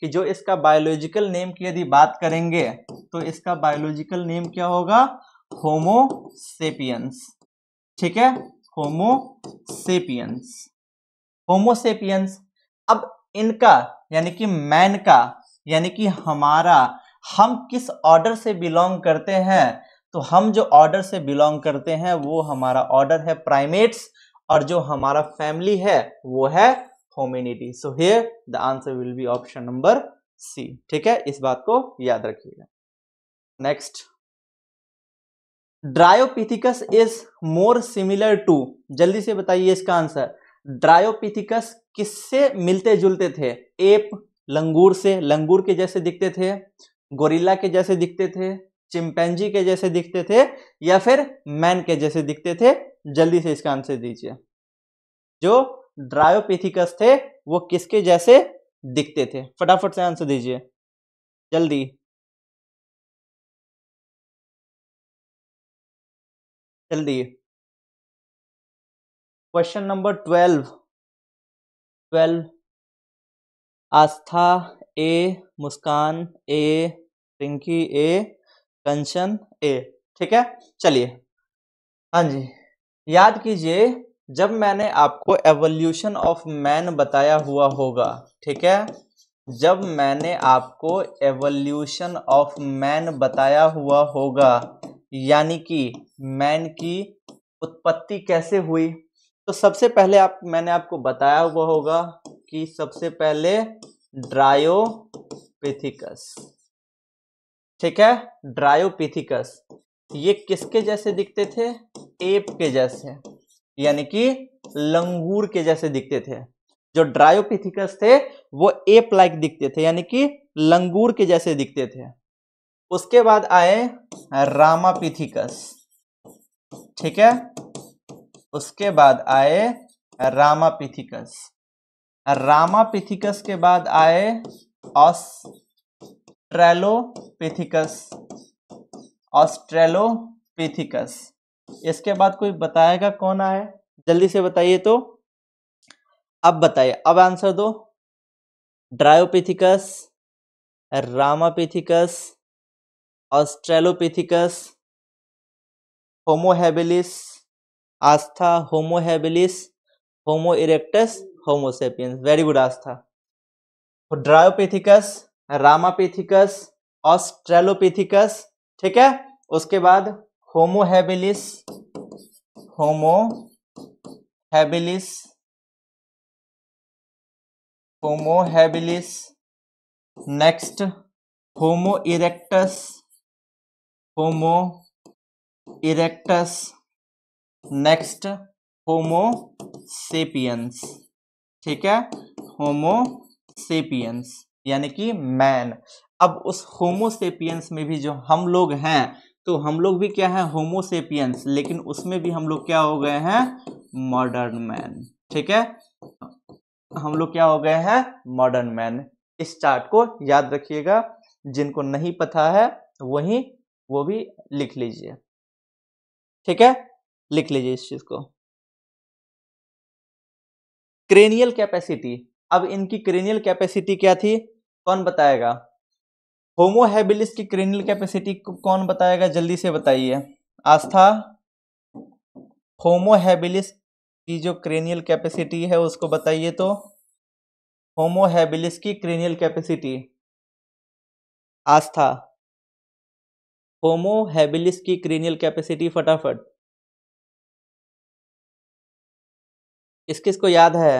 [SPEAKER 2] कि जो इसका बायोलॉजिकल नेम की यदि बात करेंगे तो इसका बायोलॉजिकल नेम क्या होगा होमो सेपियंस ठीक है होमो सेपियंस होमो सेपियंस अब इनका यानी कि मैन का यानी कि हमारा हम किस ऑर्डर से बिलोंग करते हैं तो हम जो ऑर्डर से बिलोंग करते हैं वो हमारा ऑर्डर है प्राइमेट्स और जो हमारा फैमिली है वो है Hominidae so here the answer will be option number C ठीक है इस बात को याद रखिएगा next Dryopithecus is more similar to जल्दी से बताइए इसका आंसर ड्रायोपिथिकस किससे मिलते जुलते थे एप लंगूर से लंगूर के जैसे दिखते थे गोरिल्ला के जैसे दिखते थे चिंपैनजी के जैसे दिखते थे या फिर मैन के जैसे दिखते थे जल्दी से इसका आंसर दीजिए जो
[SPEAKER 1] ड्रायोपेथिकस थे वो किसके जैसे दिखते थे फटाफट से आंसर दीजिए जल्दी जल्दी question number twelve twelve Aastha A Muskan
[SPEAKER 2] A Pinky A Kanchan A ठीक है चलिए हाँ जी याद कीजिए जब मैंने आपको एवोल्यूशन ऑफ मैन बताया हुआ होगा ठीक है जब मैंने आपको एवोल्यूशन ऑफ मैन बताया हुआ होगा यानी कि मैन की उत्पत्ति कैसे हुई तो सबसे पहले आप मैंने आपको बताया हुआ होगा कि सबसे पहले ड्रायोपिथिकस ठीक है ड्रायोपिथिकस ये किसके जैसे दिखते थे एप के जैसे यानी कि लंगूर के जैसे दिखते थे जो ड्रायोपिथिकस थे वो एप लाइक दिखते थे यानी कि लंगूर के जैसे दिखते थे उसके बाद आए रामापिथिकस ठीक है उसके बाद आए रामापिथिकस रामापिथिकस के बाद आए ऑस्ट्रेलोपिथिकस ऑस्ट्रेलोपिथिकस इसके बाद कोई बताएगा कौन आए जल्दी से बताइए तो अब बताइए अब आंसर दो Dryopithecus Ramapithecus Australopithecus Homo habilis Aastha Homo habilis Homo erectus Homo sapiens very good Aastha Dryopithecus Ramapithecus Australopithecus ठीक है उसके बाद Homo habilis
[SPEAKER 1] Homo habilis Homo habilis next Homo erectus Homo erectus next Homo sapiens
[SPEAKER 2] ठीक है होमो सेपियंस यानी कि मैन अब उस होमो सेपियंस में भी जो हम लोग हैं तो हम लोग भी क्या है होमो सेपियंस लेकिन उसमें भी हम लोग क्या हो गए हैं मॉडर्न मैन ठीक है हम लोग क्या हो गए हैं मॉडर्न मैन इस चार्ट को याद रखिएगा
[SPEAKER 1] जिनको नहीं पता है वही वो भी लिख लीजिए ठीक है लिख लीजिए इस चीज को क्रेनियल
[SPEAKER 2] कैपेसिटी अब इनकी क्रेनियल कैपेसिटी क्या थी कौन बताएगा होमो हैबिलिस की क्रेनियल कैपेसिटी कौन बताएगा जल्दी से बताइए आस्था होमो हैबिलिस की जो क्रेनियल कैपेसिटी है उसको बताइए तो होमो हैबिलिस की cranial capacity
[SPEAKER 1] Aastha Homo habilis की क्रेनियल कैपेसिटी फटाफट किस किस को याद है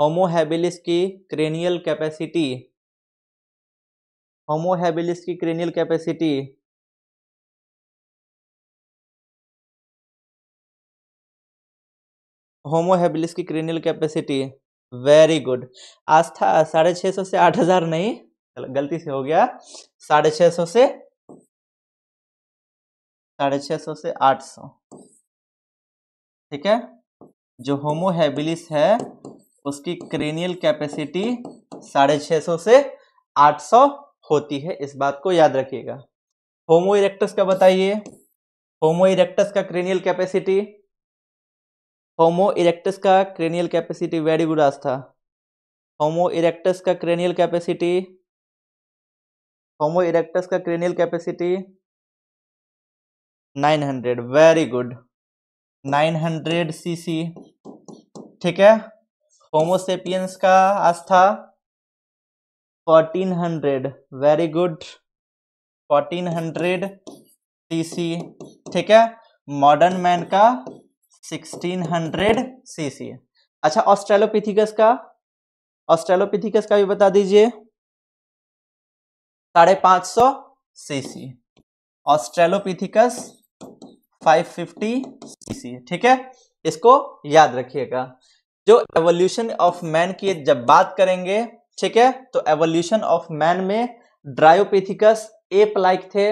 [SPEAKER 1] होमोहेबिलिस की क्रेनियल कैपेसिटी होमोहेबिलिस की क्रेनियल कैपेसिटी होमोहेबिलिस की cranial capacity
[SPEAKER 2] very good Aastha साढ़े छः सौ से आठ हजार नहीं गलती से हो
[SPEAKER 1] गया साढ़े छः सौ से साढ़े छः सौ से आठ सौ ठीक है जो होमो हैबिलिस है
[SPEAKER 2] उसकी क्रेनियल कैपेसिटी साढ़े छः सौ से आठ सौ होती है इस बात को याद रखिएगा होमो इरेक्टस का बताइए होमो इरेक्टस का क्रेनियल कैपेसिटी होमो इरेक्टस का cranial capacity very good Aastha Homo erectus का क्रेनियल कैपेसिटी होमो इरेक्टस का cranial capacity nine hundred very good 900 CC ठीक है होमोसेपियंस का आज था 1400 वेरी गुड 1400 सीसी ठीक है मॉडर्न मैन का 1600 सीसी अच्छा ऑस्ट्रेलोपिथिकस का ऑस्ट्रेलोपिथिकस का भी बता दीजिए साढ़े पांच सौ सीसी ऑस्ट्रेलोपिथिकस 550 सीसी ठीक है इसको याद रखिएगा जो एवोल्यूशन ऑफ मैन की जब बात करेंगे ठीक है तो एवोल्यूशन ऑफ मैन में ड्रायोपीथिकस एप लाइक थे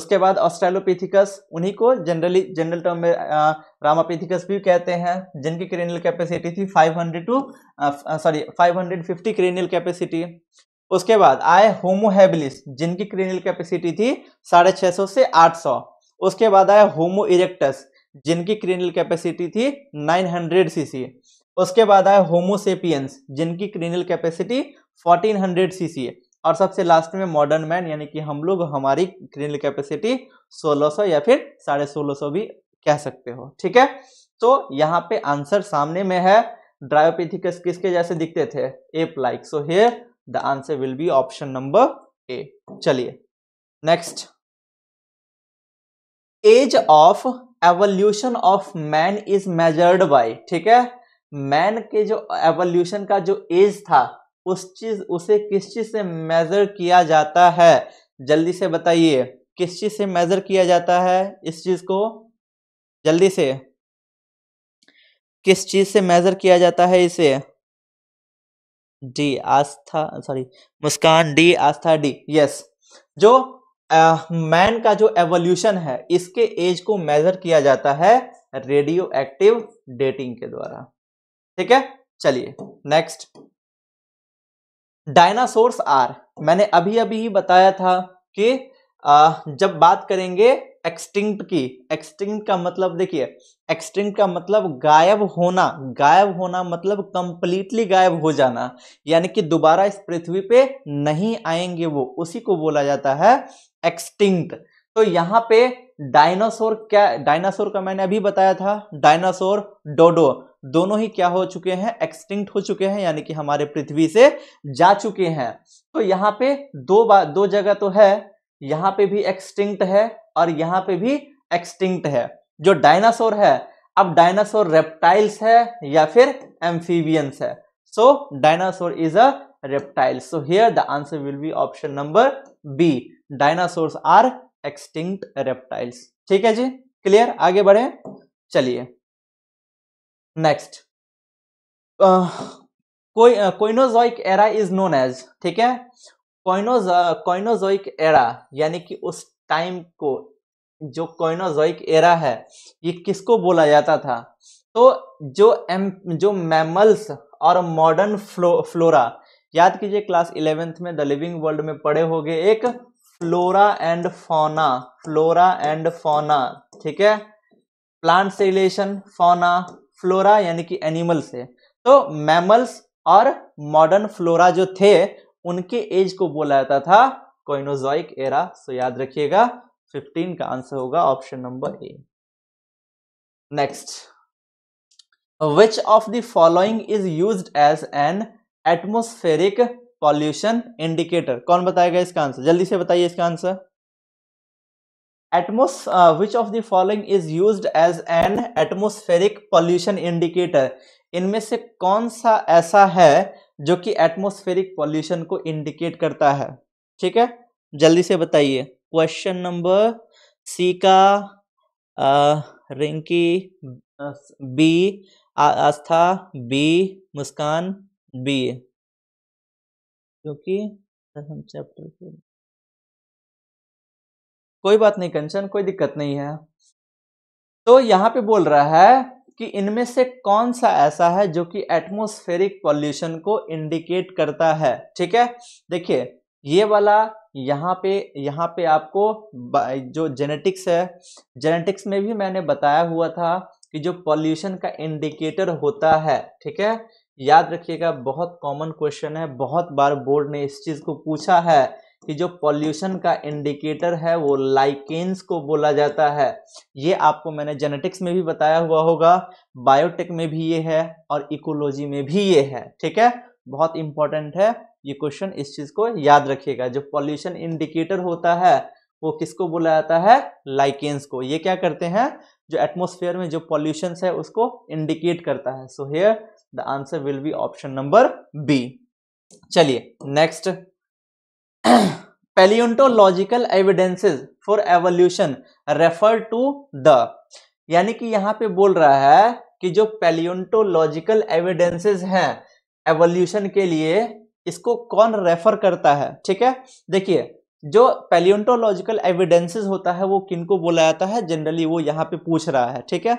[SPEAKER 2] उसके बाद ऑस्ट्रेलोपेथिकस उन्हीं को जनरली जनरल टर्म में रामापेथिकस भी कहते हैं जिनकी क्रेनियल कैपेसिटी थी 500 टू सॉरी 550 क्रेनियल कैपेसिटी उसके बाद आए होमोहेबलिस जिनकी क्रेनियल कैपेसिटी थी साढ़े छः सौ से आठ सौ उसके बाद आया होमो इरेक्टस जिनकी क्रिनिल कैपेसिटी थी 900 सीसी उसके बाद आया होमोसेपियंस जिनकी क्रिनिल कैपेसिटी 1400 सीसी और सबसे लास्ट में मॉडर्न मैन यानी कि हम लोग हमारी क्रिनिल कैपेसिटी 1600 या फिर साढ़े सोलह भी कह सकते हो ठीक है तो यहाँ पे आंसर सामने में है ड्रायोपेथिकस किसके जैसे दिखते थे ape like so here the answer will be option number A चलिए next age of evolution of man is measured by ठीक है मैन के जो एवोल्यूशन का जो एज था उस चीज उसे किस चीज से मेजर किया जाता है जल्दी से बताइए किस चीज से मेजर किया जाता है इस चीज को जल्दी से किस चीज से मेजर किया जाता है इसे D Aastha sorry Muskan D Aastha D yes जो मैन का जो एवोल्यूशन है इसके एज को मेजर किया जाता है रेडियो एक्टिव डेटिंग के द्वारा ठीक है चलिए नेक्स्ट डायनासोर्स आर मैंने अभी अभी ही बताया था कि जब बात करेंगे एक्सटिंक्ट की एक्सटिंक्ट का मतलब देखिए एक्सटिंक्ट का मतलब गायब होना गायब होना मतलब कंप्लीटली गायब हो जाना यानी कि दोबारा इस पृथ्वी पे नहीं आएंगे वो उसी को बोला जाता है एक्सटिंक्ट तो यहाँ पे डायनासोर क्या डायनासोर का मैंने अभी बताया था डायनासोर डोडो दोनों ही क्या हो चुके हैं एक्सटिंक्ट हो चुके हैं यानी कि हमारे पृथ्वी से जा चुके हैं तो यहाँ पे दो बात दो जगह तो है यहाँ पे भी एक्सटिंक्ट है और यहाँ पे भी एक्सटिंक्ट है जो डायनासोर है अब डायनासोर रेप्टाइल्स है या फिर एम्फीबियंस है so dinosaur is a reptile so here the answer will be option number B dinosaurs are extinct reptiles ठीक है जी क्लियर आगे बढ़े चलिए नेक्स्ट कोई Cenozoic era is known as ठीक है कोइनोजोइक एरा यानी कि उस टाइम को जो कोइनोजोइक एरा है ये किसको बोला जाता था तो जो एम जो मैमल्स और मॉडर्न फ्लो फ्लोरा याद कीजिए क्लास इलेवेंथ में द लिविंग वर्ल्ड में पढ़े होंगे एक flora and fauna flora and fauna ठीक है प्लांट से रिलेशन फोना फ्लोरा यानी कि एनिमल से तो मैमल्स और मॉडर्न फ्लोरा जो थे उनके एज को बोला जाता था कोइनोजॉइक एरा सो याद रखिएगा 15 का आंसर होगा option number A next which of the following is used as an atmospheric pollution indicator कौन बताएगा इसका आंसर जल्दी से बताइए इसका आंसर एटमोस which of the following is used as an atmospheric pollution indicator इनमें से कौन सा ऐसा है जो कि एटमोस्फेरिक पॉल्यूशन को इंडिकेट करता है ठीक है जल्दी से बताइए क्वेश्चन नंबर सी का uh, Rinky B uh, Aastha B
[SPEAKER 1] Muskan B जो कि चैप्टर के कोई बात नहीं कंचन कोई दिक्कत नहीं है
[SPEAKER 2] तो यहाँ पे बोल रहा है कि इनमें से कौन सा ऐसा है जो कि एटमोस्फेरिक पॉल्यूशन को इंडिकेट करता है ठीक है देखिए ये वाला यहाँ पे यहाँ पे आपको जो जेनेटिक्स है जेनेटिक्स में भी मैंने बताया हुआ था कि जो पॉल्यूशन का इंडिकेटर होता है ठीक है याद रखिएगा बहुत कॉमन क्वेश्चन है बहुत बार बोर्ड ने इस चीज़ को पूछा है कि जो पॉल्यूशन का इंडिकेटर है वो लाइकेन्स को बोला जाता है ये आपको मैंने जेनेटिक्स में भी बताया हुआ होगा बायोटेक में भी ये है और इकोलॉजी में भी ये है ठीक है बहुत इंपॉर्टेंट है ये क्वेश्चन इस चीज़ को याद रखिएगा जो पॉल्यूशन इंडिकेटर होता है वो किसको बोला जाता है लाइकेन्स को ये क्या करते हैं जो एटमोसफेयर में जो पॉल्यूशन है उसको इंडिकेट करता है so here the answer will be option number B चलिए next paleontological evidences for evolution refer to the यानी कि यहां पे बोल रहा है कि जो पेलियोटोलॉजिकल एविडेंसेज हैं एवोल्यूशन के लिए इसको कौन रेफर करता है ठीक है देखिए जो पेलियोन्टोलॉजिकल एविडेंसेस होता है वो किनको बोला जाता है जनरली वो यहाँ पे पूछ रहा है ठीक है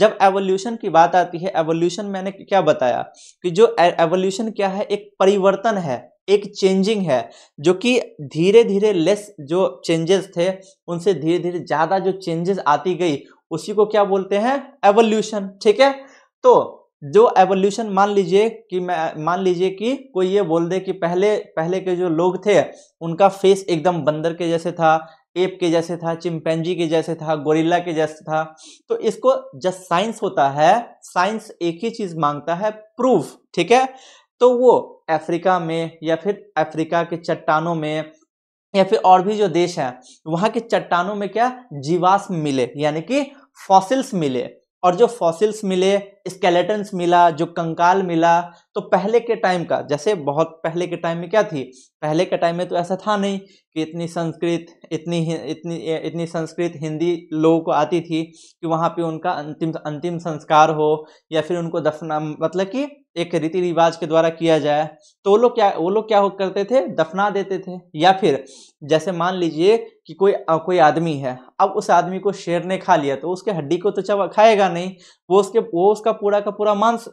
[SPEAKER 2] जब एवोल्यूशन की बात आती है एवोल्यूशन मैंने क्या बताया कि जो एवोल्यूशन क्या है एक परिवर्तन है एक चेंजिंग है जो कि धीरे धीरे लेस जो चेंजेस थे उनसे धीरे धीरे ज़्यादा जो चेंजेस आती गई उसी को क्या बोलते हैं एवोल्यूशन ठीक है तो जो एवोल्यूशन मान लीजिए कि मैं मान लीजिए कि कोई ये बोल दे कि पहले पहले के जो लोग थे उनका फेस एकदम बंदर के जैसे था एप के जैसे था चिंपैंजी के जैसे था गोरिल्ला के जैसे था तो इसको जब साइंस होता है साइंस एक ही चीज मांगता है प्रूफ ठीक है तो वो अफ्रीका में या फिर अफ्रीका के चट्टानों में या फिर और भी जो देश है वहां के चट्टानों में क्या जीवाश्म मिले यानी कि फॉसिल्स मिले और जो फॉसिल्स मिले स्केलेटन्स मिला जो कंकाल मिला तो पहले के टाइम का जैसे बहुत पहले के टाइम में क्या थी पहले के टाइम में तो ऐसा था नहीं कि इतनी संस्कृत इतनी इतनी इतनी संस्कृत हिंदी लोगों को आती थी कि वहाँ पे उनका अंतिम अंतिम संस्कार हो या फिर उनको दफना मतलब कि एक रीति रिवाज के द्वारा किया जाए तो वो लोग क्या वो लोग क्या करते थे दफना देते थे या फिर जैसे मान लीजिए कि कोई कोई आदमी है अब उस आदमी को शेर ने खा लिया तो उसके हड्डी को तो चब खाएगा नहीं वो उसके वो उसका पूरा का पूरा मांस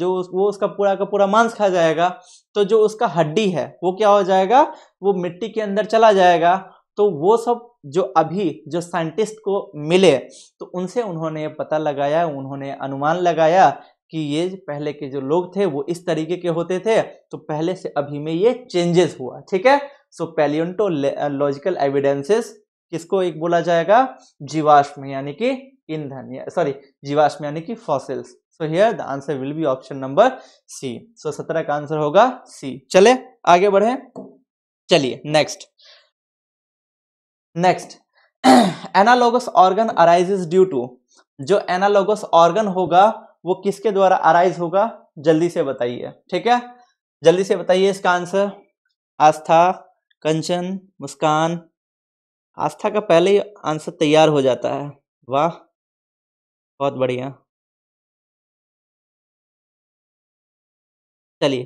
[SPEAKER 2] जो वो उसका पूरा का पूरा मांस खा जाएगा तो जो उसका हड्डी है वो क्या हो जाएगा वो मिट्टी के अंदर चला जाएगा तो वो सब जो अभी जो साइंटिस्ट को मिले तो उनसे उन्होंने पता लगाया उन्होंने अनुमान लगाया कि ये पहले के जो लोग थे वो इस तरीके के होते थे तो पहले से अभी में ये चेंजेस हुआ ठीक है सो पेलियंटोलॉजिकल एविडेंसेस किसको एक बोला जाएगा जीवाश्म यानी कि ईंधन सॉरी जीवाश्म यानी कि fossils so here the answer will be option number C so सत्रह का आंसर होगा सी चले आगे बढ़े चलिए next next analogous organ arises due to जो एनालोगस ऑर्गन होगा वो किसके द्वारा अराइज होगा जल्दी से बताइए ठीक है जल्दी से बताइए इसका आंसर आस्था कंचन
[SPEAKER 1] मुस्कान आस्था का पहले ही आंसर तैयार हो जाता है वाह बहुत बढ़िया। चलिए।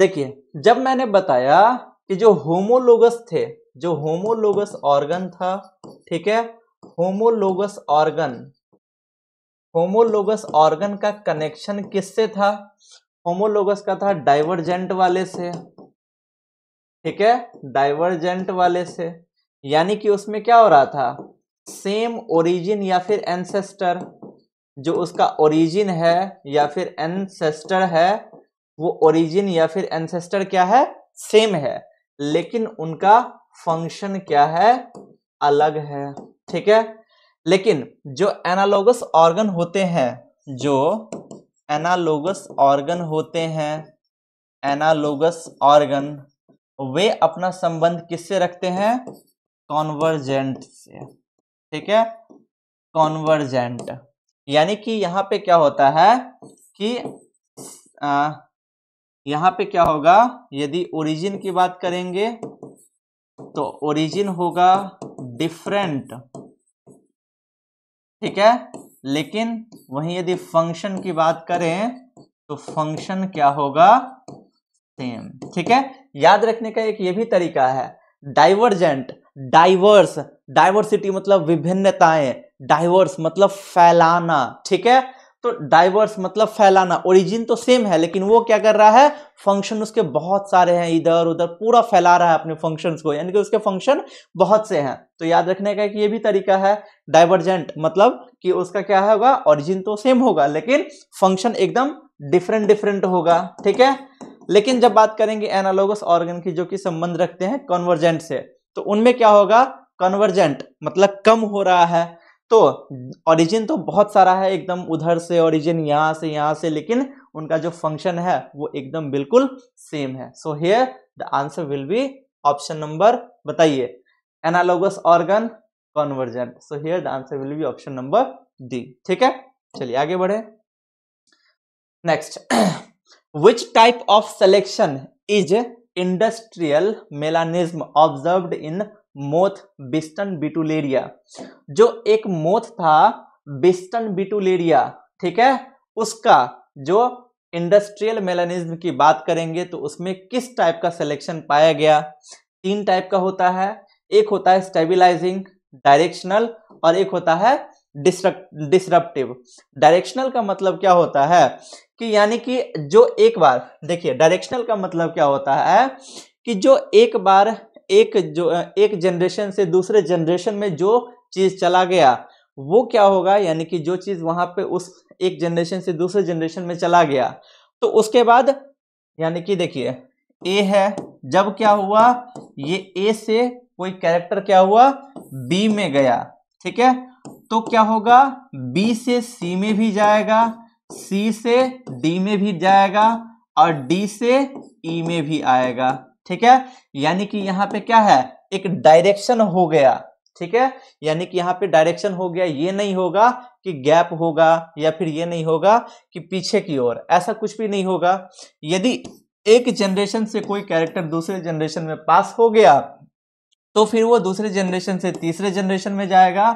[SPEAKER 1] देखिए, जब मैंने बताया कि जो होमोलोगस
[SPEAKER 2] थे, जो होमोलोगस ऑर्गन था, ठीक है? होमोलोगस ऑर्गन होमोलोगस ऑर्गन का कनेक्शन किससे था? होमोलोगस का था डाइवर्जेंट वाले से। ठीक है? डाइवर्जेंट वाले से। यानी कि उसमें क्या हो रहा था? सेम ओरिजिन या फिर एनसेस्टर जो उसका ओरिजिन है या फिर एनसेस्टर है वो ओरिजिन या फिर एनसेस्टर क्या है सेम है लेकिन उनका फंक्शन क्या है अलग है ठीक है लेकिन जो एनालोगस ऑर्गन होते हैं जो एनालोगस ऑर्गन होते हैं एनालोगस ऑर्गन वे अपना संबंध किससे रखते हैं कॉन्वर्जेंट से ठीक है कॉन्वर्जेंट यानी कि यहां पे क्या होता है कि आ, यहां पे क्या होगा यदि ओरिजिन की बात करेंगे तो ओरिजिन होगा डिफरेंट ठीक है लेकिन वहीं यदि फंक्शन की बात करें तो फंक्शन क्या होगा सेम ठीक है याद रखने का एक ये भी तरीका है डाइवर्जेंट डाइवर्स डाइवर्सिटी मतलब विभिन्नताएं डाइवर्स मतलब फैलाना ठीक है तो डाइवर्स मतलब फैलाना ओरिजिन तो सेम है लेकिन वो क्या कर रहा है फंक्शन उसके बहुत सारे हैं इधर उधर पूरा फैला रहा है अपने फंक्शन को यानी कि उसके फंक्शन बहुत से हैं तो याद रखने का कि ये भी तरीका है डाइवर्जेंट मतलब कि उसका क्या होगा ओरिजिन तो सेम होगा लेकिन फंक्शन एकदम डिफरेंट डिफरेंट होगा ठीक है लेकिन जब बात करेंगे एनालोगस ऑर्गन की जो कि संबंध रखते हैं कॉन्वर्जेंट से तो उनमें क्या होगा कन्वर्जेंट मतलब कम हो रहा है तो ओरिजिन तो बहुत सारा है एकदम उधर से ओरिजिन यहाँ से यहाँ से लेकिन उनका जो फंक्शन है वो एकदम बिल्कुल सेम है so here the answer will be option number बताइए analogous organ convergent so here the answer will be option number D ठीक है चलिए आगे बढ़े next which type of selection is industrial melanism observe in moth Biston betularia जो एक मोथ था बिस्टन बिटुलेरिया ठीक है उसका जो इंडस्ट्रियल मेलानिज्म की बात करेंगे तो उसमें किस टाइप का सिलेक्शन पाया गया तीन टाइप का होता है एक होता है स्टेबिलाइजिंग डायरेक्शनल और एक होता है डिसरप्टिव डायरेक्शनल का मतलब क्या होता है कि यानी कि जो एक बार देखिए डायरेक्शनल का मतलब क्या होता है कि जो एक बार एक जो एक जनरेशन से दूसरे जनरेशन में जो चीज़ चला गया वो क्या होगा यानी कि जो चीज़ वहां पे उस एक जनरेशन से दूसरे जनरेशन में चला गया तो उसके बाद यानी कि देखिए ए है जब क्या हुआ ये ए से कोई कैरेक्टर क्या हुआ बी में गया ठीक है तो क्या होगा बी से सी में भी जाएगा सी से डी में भी जाएगा और डी से ई e में भी आएगा ठीक है यानी कि यहाँ पे क्या है एक डायरेक्शन हो गया ठीक है यानी कि यहाँ पे डायरेक्शन हो गया ये नहीं होगा कि गैप होगा या फिर ये नहीं होगा कि पीछे की ओर ऐसा कुछ भी नहीं होगा यदि एक जनरेशन से कोई कैरेक्टर दूसरे जनरेशन में पास हो गया तो फिर वो दूसरे जनरेशन से तीसरे जनरेशन में जाएगा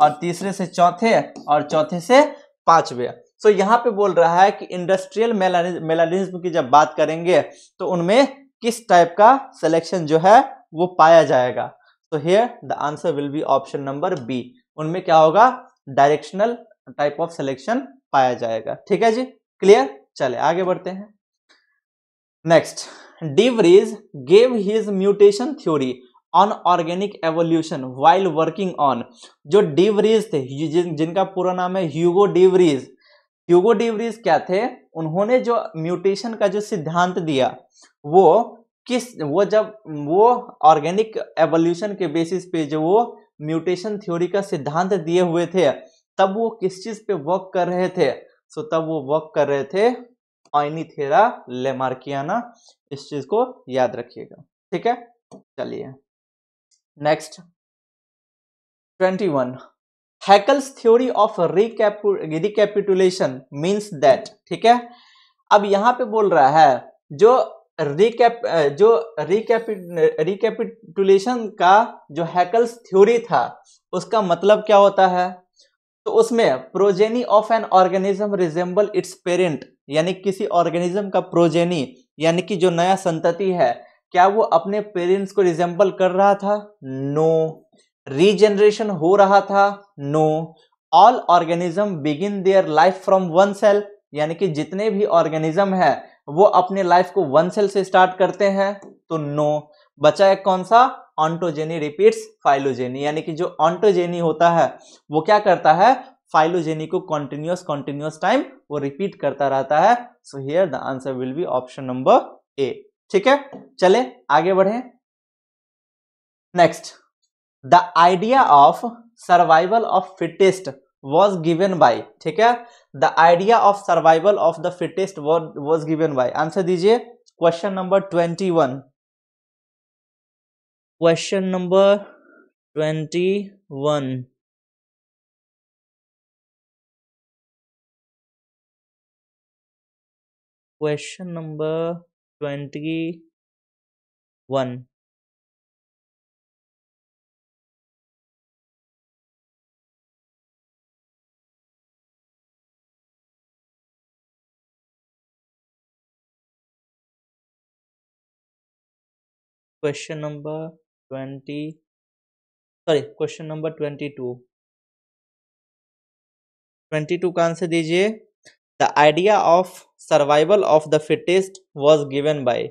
[SPEAKER 2] और तीसरे से चौथे और चौथे से पांचवे सो so, यहाँ पे बोल रहा है कि इंडस्ट्रियल मेलानिज्म की जब बात करेंगे तो उनमें किस टाइप का सिलेक्शन जो है वो पाया जाएगा तो here the answer will be option number B उनमें क्या होगा डायरेक्शनल टाइप ऑफ सिलेक्शन पाया जाएगा ठीक है जी क्लियर चले आगे बढ़ते हैं next de Vries gave his mutation theory on organic evolution while working on जो डिवरीज थे जिन, जिनका पूरा नाम है ह्यूगो डिवरीज ह्यूगो डिवरीज क्या थे उन्होंने जो म्यूटेशन का जो सिद्धांत दिया वो किस वो जब वो ऑर्गेनिक एवोल्यूशन के बेसिस पे जो वो म्यूटेशन थ्योरी का सिद्धांत दिए हुए थे तब वो किस चीज पे वर्क कर रहे थे सो तब वो वर्क कर रहे थे ऑइनीथेरा लेमार्कियाना इस चीज को याद रखिएगा ठीक है चलिए next twenty one Haeckel's theory of recapitulation means that ठीक है अब यहां पे बोल रहा है जो रिकैप जो रिकैपिट रिकैपिटुलेशन का जो हैकल्स थ्योरी था उसका मतलब क्या होता है तो उसमें progeny of an organism resemble its parent यानी किसी ऑर्गेनिज्म का प्रोजेनी यानी कि जो नया संतति है क्या वो अपने पेरेंट्स को रिजेंबल कर रहा था नो रीजनरेशन हो रहा था no all organism begin their life from one cell यानी कि जितने भी ऑर्गेनिज्म है वो अपने लाइफ को वन सेल से स्टार्ट करते हैं तो नो बचा एक कौन सा ऑन्टोजेनी रिपीट्स फाइलोजेनी यानी कि जो ऑन्टोजेनी होता है वो क्या करता है फाइलोजेनी को कॉन्टिन्यूस कॉन्टिन्यूस टाइम वो रिपीट करता रहता है so here the answer will be option number A ठीक है चले आगे बढ़े next the idea of survival of fittest was given by ठीक है the idea of survival of the fittest was given
[SPEAKER 1] by answer दीजिए question number twenty one question number twenty one question number twenty one question number twenty sorry question number twenty to
[SPEAKER 2] twenty two का आंसर दीजिए the idea of survival of the
[SPEAKER 1] fittest was given by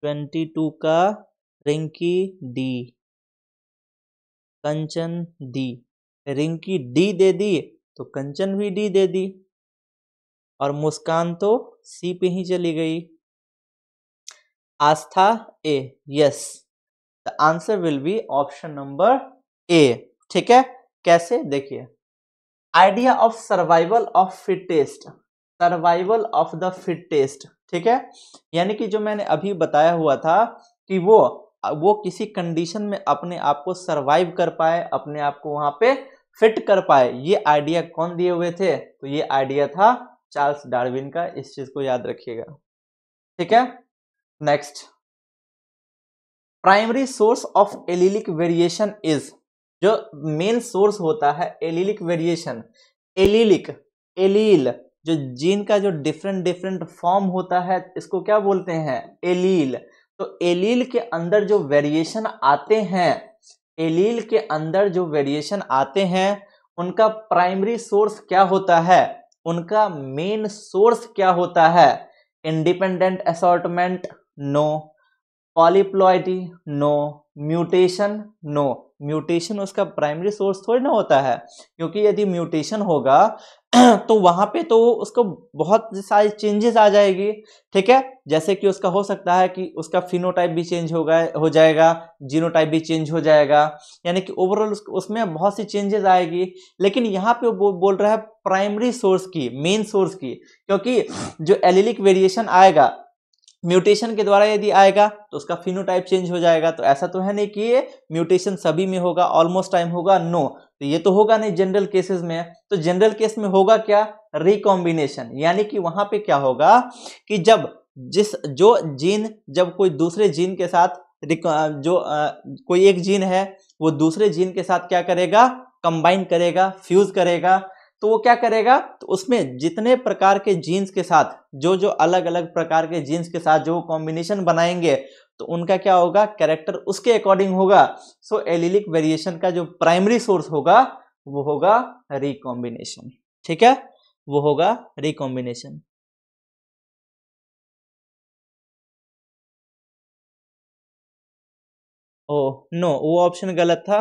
[SPEAKER 1] twenty two का Rinky D
[SPEAKER 2] Kanchan D Rinky D दे दी तो कंचन भी डी दे दी और मुस्कान तो सी पे ही चली गई Aastha A yes the answer will be option number A ठीक है कैसे देखिए idea of survival of fittest survival of the fittest ठीक है यानी कि जो मैंने अभी बताया हुआ था कि वो वो किसी कंडीशन में अपने आप को सरवाइव कर पाए अपने आप को वहां पे फिट कर पाए ये आइडिया कौन दिए हुए थे तो ये आइडिया था चार्ल्स डार्विन का इस चीज को याद रखिएगा ठीक है next primary source of allelic variation is जो मेन सोर्स होता है एलिलिक वेरिएशन एलिलिक एलील जो जीन का जो डिफरेंट डिफरेंट फॉर्म होता है इसको क्या बोलते हैं एलील तो एलील के अंदर जो वेरिएशन आते हैं एलील के अंदर जो वेरिएशन आते हैं उनका प्राइमरी सोर्स क्या होता है उनका मेन सोर्स क्या होता है independent assortment no polyploidy no mutation no mutation उसका प्राइमरी सोर्स थोड़ी ना होता है क्योंकि यदि म्यूटेशन होगा तो वहाँ पे तो उसको बहुत सारी चेंजेस आ जाएगी ठीक है जैसे कि उसका हो सकता है कि उसका फिनोटाइप भी चेंज होगा हो जाएगा जीनोटाइप भी चेंज हो जाएगा यानी कि ओवरऑल उस, उसमें बहुत सी चेंजेस आएगी लेकिन यहाँ पे वो बोल रहा है प्राइमरी सोर्स की मेन सोर्स की क्योंकि जो एलिलिक वेरिएशन आएगा म्यूटेशन के द्वारा यदि आएगा तो उसका फिनोटाइप चेंज हो जाएगा तो ऐसा तो है नहीं कि ये म्यूटेशन सभी में होगा ऑलमोस्ट टाइम होगा नो तो ये तो होगा नहीं जनरल केसेस में तो जनरल केस में होगा क्या रिकॉम्बिनेशन यानी कि वहां पे क्या होगा कि जब जिस जो जीन जब कोई दूसरे जीन के साथ जो आ, कोई एक जीन है वो दूसरे जीन के साथ क्या करेगा कंबाइन करेगा फ्यूज करेगा तो वो क्या करेगा तो उसमें जितने प्रकार के जीन्स के साथ जो जो अलग अलग प्रकार के जीन्स के साथ जो कॉम्बिनेशन बनाएंगे तो उनका क्या होगा कैरेक्टर उसके अकॉर्डिंग होगा सो एलिलिक वेरिएशन का जो प्राइमरी सोर्स होगा वो होगा रिकॉम्बिनेशन ठीक है
[SPEAKER 1] वो होगा रिकॉम्बिनेशन ओ नो वो ऑप्शन गलत था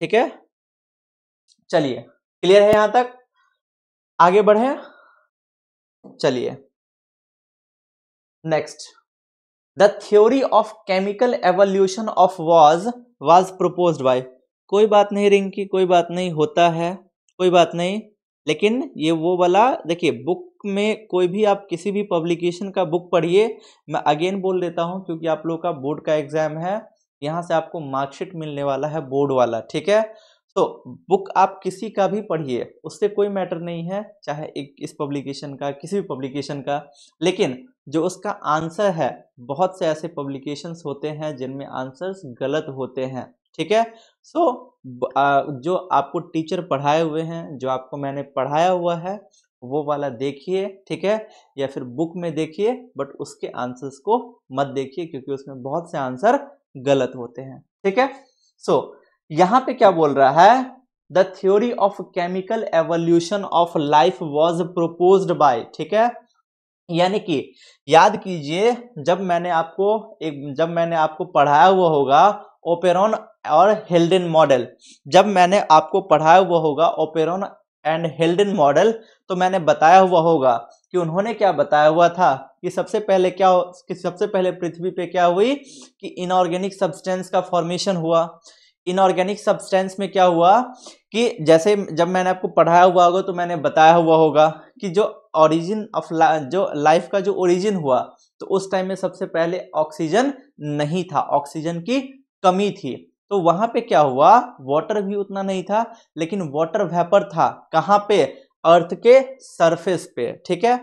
[SPEAKER 1] ठीक है चलिए क्लियर है यहां तक आगे बढ़े चलिए
[SPEAKER 2] next the theory of chemical evolution of was was propose by कोई बात नहीं रिंकी कोई बात नहीं होता है कोई बात नहीं लेकिन ये वो वाला देखिए बुक में कोई भी आप किसी भी पब्लिकेशन का बुक पढ़िए मैं अगेन बोल देता हूं क्योंकि आप लोगों का बोर्ड का एग्जाम है यहां से आपको मार्कशीट मिलने वाला है बोर्ड वाला ठीक है तो बुक आप किसी का भी पढ़िए उससे कोई मैटर नहीं है चाहे एक इस पब्लिकेशन का किसी भी पब्लिकेशन का लेकिन जो उसका आंसर है बहुत से ऐसे पब्लिकेशंस होते हैं जिनमें आंसर्स गलत होते हैं ठीक है सो so, जो आपको टीचर पढ़ाए हुए हैं जो आपको मैंने पढ़ाया हुआ है वो वाला देखिए ठीक है या फिर बुक में देखिए बट उसके आंसर्स को मत देखिए क्योंकि उसमें बहुत से आंसर गलत होते हैं ठीक है सो so, यहां पे क्या बोल रहा है the theory of chemical evolution of life was propose by ठीक है यानी कि याद कीजिए जब मैंने आपको एक जब मैंने आपको पढ़ाया हुआ होगा ओपेरॉन और हेल्डन मॉडल जब मैंने आपको पढ़ाया हुआ होगा ओपेरॉन एंड हेल्डन मॉडल तो मैंने बताया हुआ होगा कि उन्होंने क्या बताया हुआ था कि सबसे पहले क्या कि सबसे पहले पृथ्वी पे क्या हुई कि इनऑर्गेनिक सब्सटेंस का फॉर्मेशन हुआ इनऑर्गेनिक सब्सटेंस में क्या हुआ कि जैसे जब मैंने आपको पढ़ाया हुआ होगा तो मैंने बताया हुआ होगा कि जो ओरिजिन ऑफ जो लाइफ का जो ओरिजिन हुआ तो उस टाइम में सबसे पहले ऑक्सीजन नहीं था ऑक्सीजन की कमी थी तो वहां पे क्या हुआ वाटर भी उतना नहीं था लेकिन वाटर वेपर था कहाँ पे अर्थ के सरफेस पे ठीक है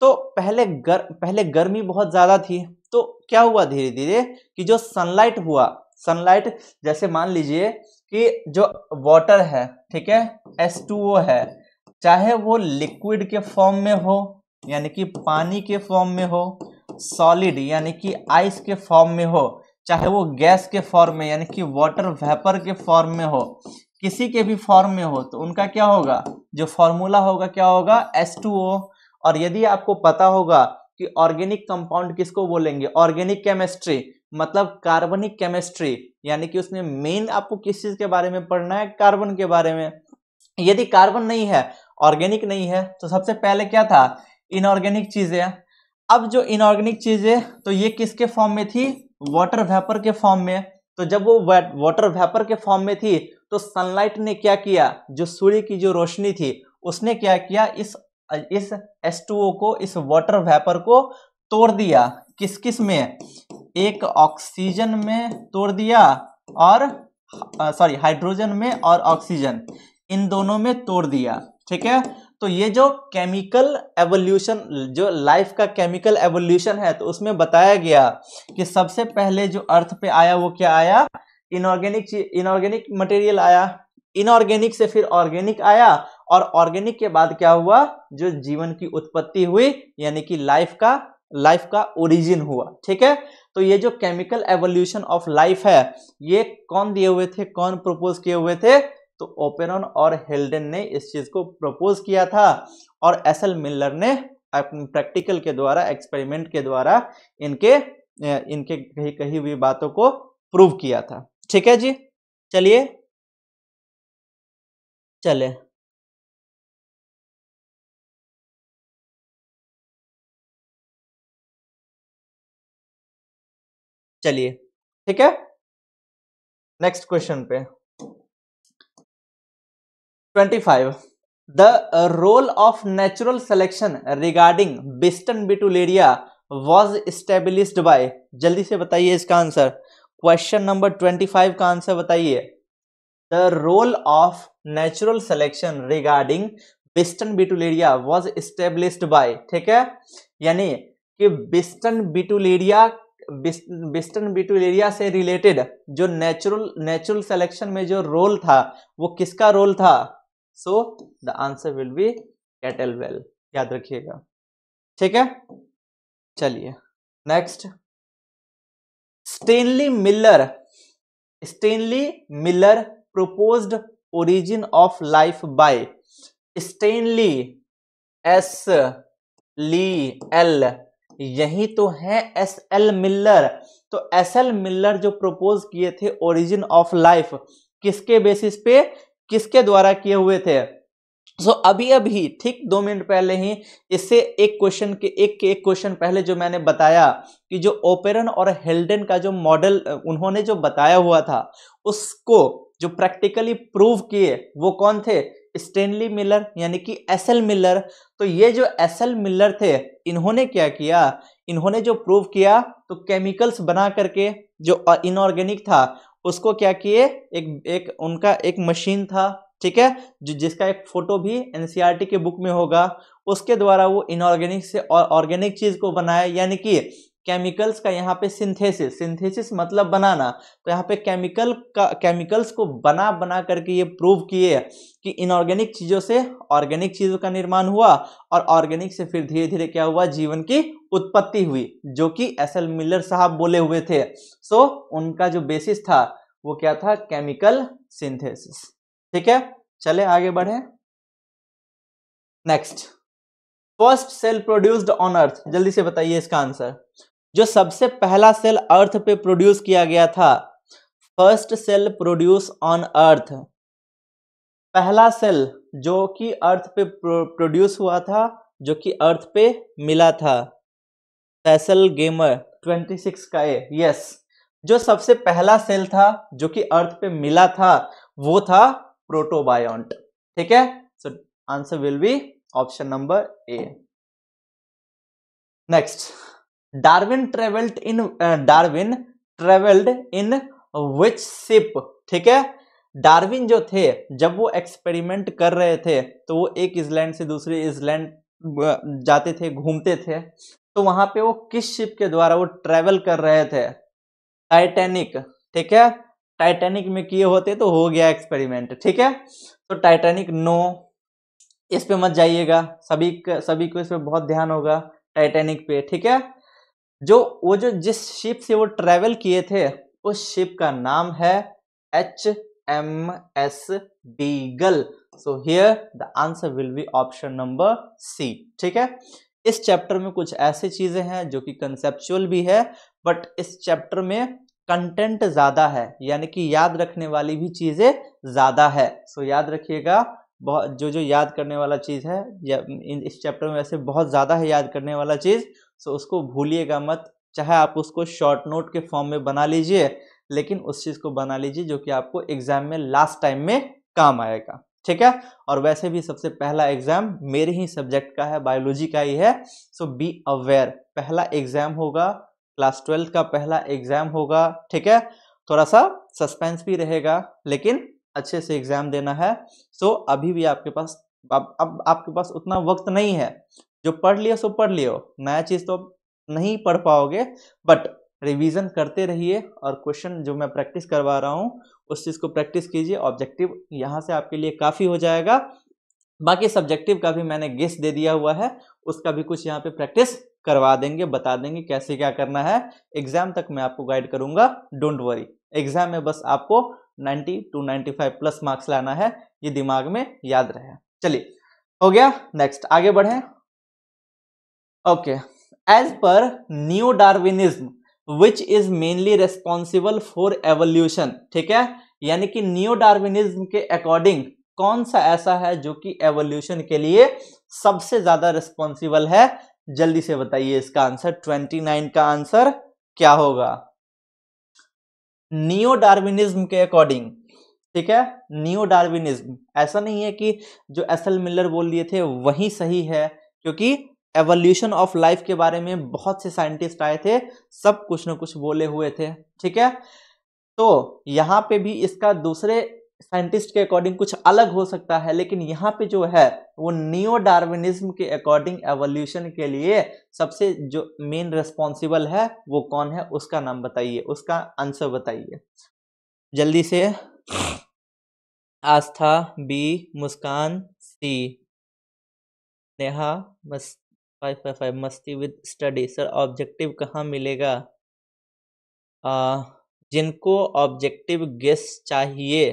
[SPEAKER 2] तो पहले गर, पहले गर्मी बहुत ज्यादा थी तो क्या हुआ धीरे धीरे कि जो सनलाइट हुआ सनलाइट जैसे मान लीजिए कि जो वाटर है ठीक है एस टू ओ है चाहे वो लिक्विड के फॉर्म में हो यानी कि पानी के फॉर्म में हो सॉलिड यानी कि आइस के फॉर्म में हो चाहे वो गैस के फॉर्म में यानी कि वाटर वेपर के फॉर्म में हो किसी के भी फॉर्म में हो तो उनका क्या होगा जो फॉर्मूला होगा क्या होगा एस टू ओ और यदि आपको पता होगा कि ऑर्गेनिक कंपाउंड किसको बोलेंगे ऑर्गेनिक केमिस्ट्री मतलब कार्बनिक केमिस्ट्री यानी कि उसमें मेन आपको किस चीज के बारे में पढ़ना है कार्बन के बारे में यदि कार्बन नहीं है ऑर्गेनिक नहीं है तो सबसे पहले क्या था इनऑर्गेनिक चीजें अब जो इनऑर्गेनिक चीजें तो ये किसके फॉर्म में थी वाटर वेपर के फॉर्म में तो जब वो वाटर वेपर के फॉर्म में थी तो सनलाइट ने क्या किया जो सूर्य की जो रोशनी थी उसने क्या किया इस इस H2O को इस वाटर वेपर को तोड़ दिया किस किस में एक ऑक्सीजन में तोड़ दिया और सॉरी हाइड्रोजन में और ऑक्सीजन इन दोनों में तोड़ दिया ठीक है तो ये जो केमिकल एवोल्यूशन जो लाइफ का केमिकल एवोल्यूशन है तो उसमें बताया गया कि सबसे पहले जो अर्थ पे आया वो क्या आया इनऑर्गेनिक इनऑर्गेनिक मटेरियल आया इनऑर्गेनिक से फिर ऑर्गेनिक आया और ऑर्गेनिक के बाद क्या हुआ जो जीवन की उत्पत्ति हुई यानी कि लाइफ का लाइफ का ओरिजिन हुआ ठीक है तो ये जो केमिकल एवोल्यूशन ऑफ लाइफ है ये कौन दिए हुए थे कौन प्रपोज किए हुए थे तो ओपेर और हेल्डन ने इस चीज को प्रपोज किया था और एस एल मिलर ने प्रैक्टिकल के द्वारा एक्सपेरिमेंट के द्वारा
[SPEAKER 1] इनके इनके कही कही हुई बातों को प्रूव किया था ठीक है जी चलिए चले चलिए ठीक है नेक्स्ट क्वेश्चन पे 25 the
[SPEAKER 2] role of natural selection regarding Biston betularia was stabilised by जल्दी से बताइए इसका आंसर क्वेश्चन नंबर 25 का आंसर बताइए the role of natural selection regarding Biston betularia was stabilised by ठीक है यानी कि बिस्टन बिटुलेरिया वेस्टर्न बिटुल एरिया से रिलेटेड जो नेचुरल नेचुरल सेलेक्शन में जो रोल था वो किसका रोल था so the answer will
[SPEAKER 1] be Kettlewell याद रखिएगा ठीक है चलिए next Stanley Miller Stanley
[SPEAKER 2] Miller propose origin of life by Stanley S ली एल यही तो है एस एल मिल्लर तो एस एल मिल्लर जो प्रपोज किए थे ओरिजिन ऑफ लाइफ किसके बेसिस पे किसके द्वारा किए हुए थे सो so, अभी अभी ठीक दो मिनट पहले ही इससे एक क्वेश्चन के एक के एक क्वेश्चन पहले जो मैंने बताया कि जो ओपेरन और हेल्डन का जो मॉडल उन्होंने जो बताया हुआ था उसको जो प्रैक्टिकली प्रूव किए वो कौन थे स्टेनली मिलर यानी कि एल मिलर तो ये जो एल मिलर थे इन्होंने क्या किया इन्होंने जो प्रूव किया तो केमिकल्स बना करके जो इनऑर्गेनिक था उसको क्या किए एक एक उनका एक मशीन था ठीक है जो जिसका एक फोटो भी एनसीईआरटी के बुक में होगा उसके द्वारा वो इनऑर्गेनिक से और ऑर्गेनिक चीज को बनाया यानी कि केमिकल्स का यहाँ पे सिंथेसिस सिंथेसिस मतलब बनाना तो यहाँ पे केमिकल का केमिकल्स को बना बना करके ये प्रूव किए कि इनऑर्गेनिक चीज़ों से ऑर्गेनिक चीज़ों का निर्माण हुआ और ऑर्गेनिक से फिर धीरे धीरे क्या हुआ जीवन की उत्पत्ति हुई जो कि एस एल मिलर साहब बोले हुए थे सो so, उनका जो बेसिस था वो क्या था केमिकल सिंथेसिस ठीक है चले आगे बढ़े next first cell produced on earth जल्दी से बताइए इसका आंसर जो सबसे पहला सेल अर्थ पे प्रोड्यूस किया गया था first cell produce on earth पहला सेल जो कि अर्थ पे प्रोड्यूस हुआ था जो कि अर्थ पे मिला था फैसल गेमर 26 का ए यस जो सबसे पहला सेल था जो कि अर्थ पे मिला था वो था प्रोटोबायोंट ठीक है so answer will be option number A next Darwin travelled in Darwin travelled in which ship ठीक है डार्विन जो थे जब वो एक्सपेरिमेंट कर रहे थे तो वो एक इजलैंड से दूसरे इजलैंड जाते थे घूमते थे तो वहां पे वो किस शिप के द्वारा वो ट्रेवल कर रहे थे टाइटैनिक ठीक है टाइटैनिक में किए होते तो हो गया एक्सपेरिमेंट ठीक है तो टाइटैनिक नो इस पे मत जाइएगा सभी सभी को इस पे बहुत ध्यान होगा टाइटैनिक पे ठीक है जो वो जो जिस शिप से वो ट्रेवल किए थे उस शिप का नाम है H M S Beagle so here the answer will be option number C ठीक है इस चैप्टर में कुछ ऐसी चीजें हैं जो कि कंसेप्चुअल भी है बट इस चैप्टर में कंटेंट ज्यादा है यानी कि याद रखने वाली भी चीजें ज्यादा है सो so, याद रखिएगा बहुत जो जो याद करने वाला चीज है या इस चैप्टर में वैसे बहुत ज्यादा है याद करने वाला चीज सो उसको भूलिएगा मत चाहे आप उसको शॉर्ट नोट के फॉर्म में बना लीजिए लेकिन उस चीज़ को बना लीजिए जो कि आपको एग्जाम में लास्ट टाइम में काम आएगा ठीक है और वैसे भी सबसे पहला एग्जाम मेरे ही सब्जेक्ट का है बायोलॉजी का ही है सो बी अवेयर पहला एग्जाम होगा क्लास ट्वेल्थ का पहला एग्जाम होगा ठीक है थोड़ा सा सस्पेंस भी रहेगा लेकिन अच्छे से एग्जाम देना है सो अभी भी आपके पास अब अब आपके पास उतना वक्त नहीं है जो पढ़ लियो सो पढ़ लियो नया चीज़ तो नहीं पढ़ पाओगे बट रिवीजन करते रहिए और क्वेश्चन जो मैं प्रैक्टिस करवा रहा हूँ उस चीज़ को प्रैक्टिस कीजिए ऑब्जेक्टिव यहाँ से आपके लिए काफ़ी हो जाएगा बाकी सब्जेक्टिव का भी मैंने गेस दे दिया हुआ है उसका भी कुछ यहाँ पे प्रैक्टिस करवा देंगे बता देंगे कैसे क्या करना है एग्जाम तक मैं आपको गाइड करूंगा डोंट वरी एग्जाम में बस आपको 90 टू 95 प्लस मार्क्स लाना है ये दिमाग में याद रहे चलिए हो गया नेक्स्ट आगे बढ़े okay as per neo Darwinism which is mainly responsible for evolution ठीक है यानी कि न्यू डार्विनिज्म के अकॉर्डिंग कौन सा ऐसा है जो कि एवोल्यूशन के लिए सबसे ज्यादा रिस्पॉन्सिबल है जल्दी से बताइए इसका आंसर 29 का आंसर क्या होगा नियो डार्विनिज्म के अकॉर्डिंग ठीक है नियो डार्विनिज्म ऐसा नहीं है कि जो एस एल मिलर बोल दिए थे वही सही है क्योंकि एवोल्यूशन ऑफ लाइफ के बारे में बहुत से साइंटिस्ट आए थे सब कुछ ना कुछ बोले हुए थे ठीक है तो यहाँ पे भी इसका दूसरे साइंटिस्ट के अकॉर्डिंग कुछ अलग हो सकता है लेकिन यहाँ पे जो है वो नियो डार्विनिज्म के अकॉर्डिंग एवोल्यूशन के लिए सबसे जो मेन रिस्पॉन्सिबल है वो कौन है उसका नाम बताइए उसका आंसर बताइए जल्दी से आस्था बी मुस्कान सी नेहा मस्त फाइव फाइव फाइव मस्ती विद स्टडी सर ऑब्जेक्टिव कहाँ मिलेगा आ, जिनको ऑब्जेक्टिव गेस चाहिए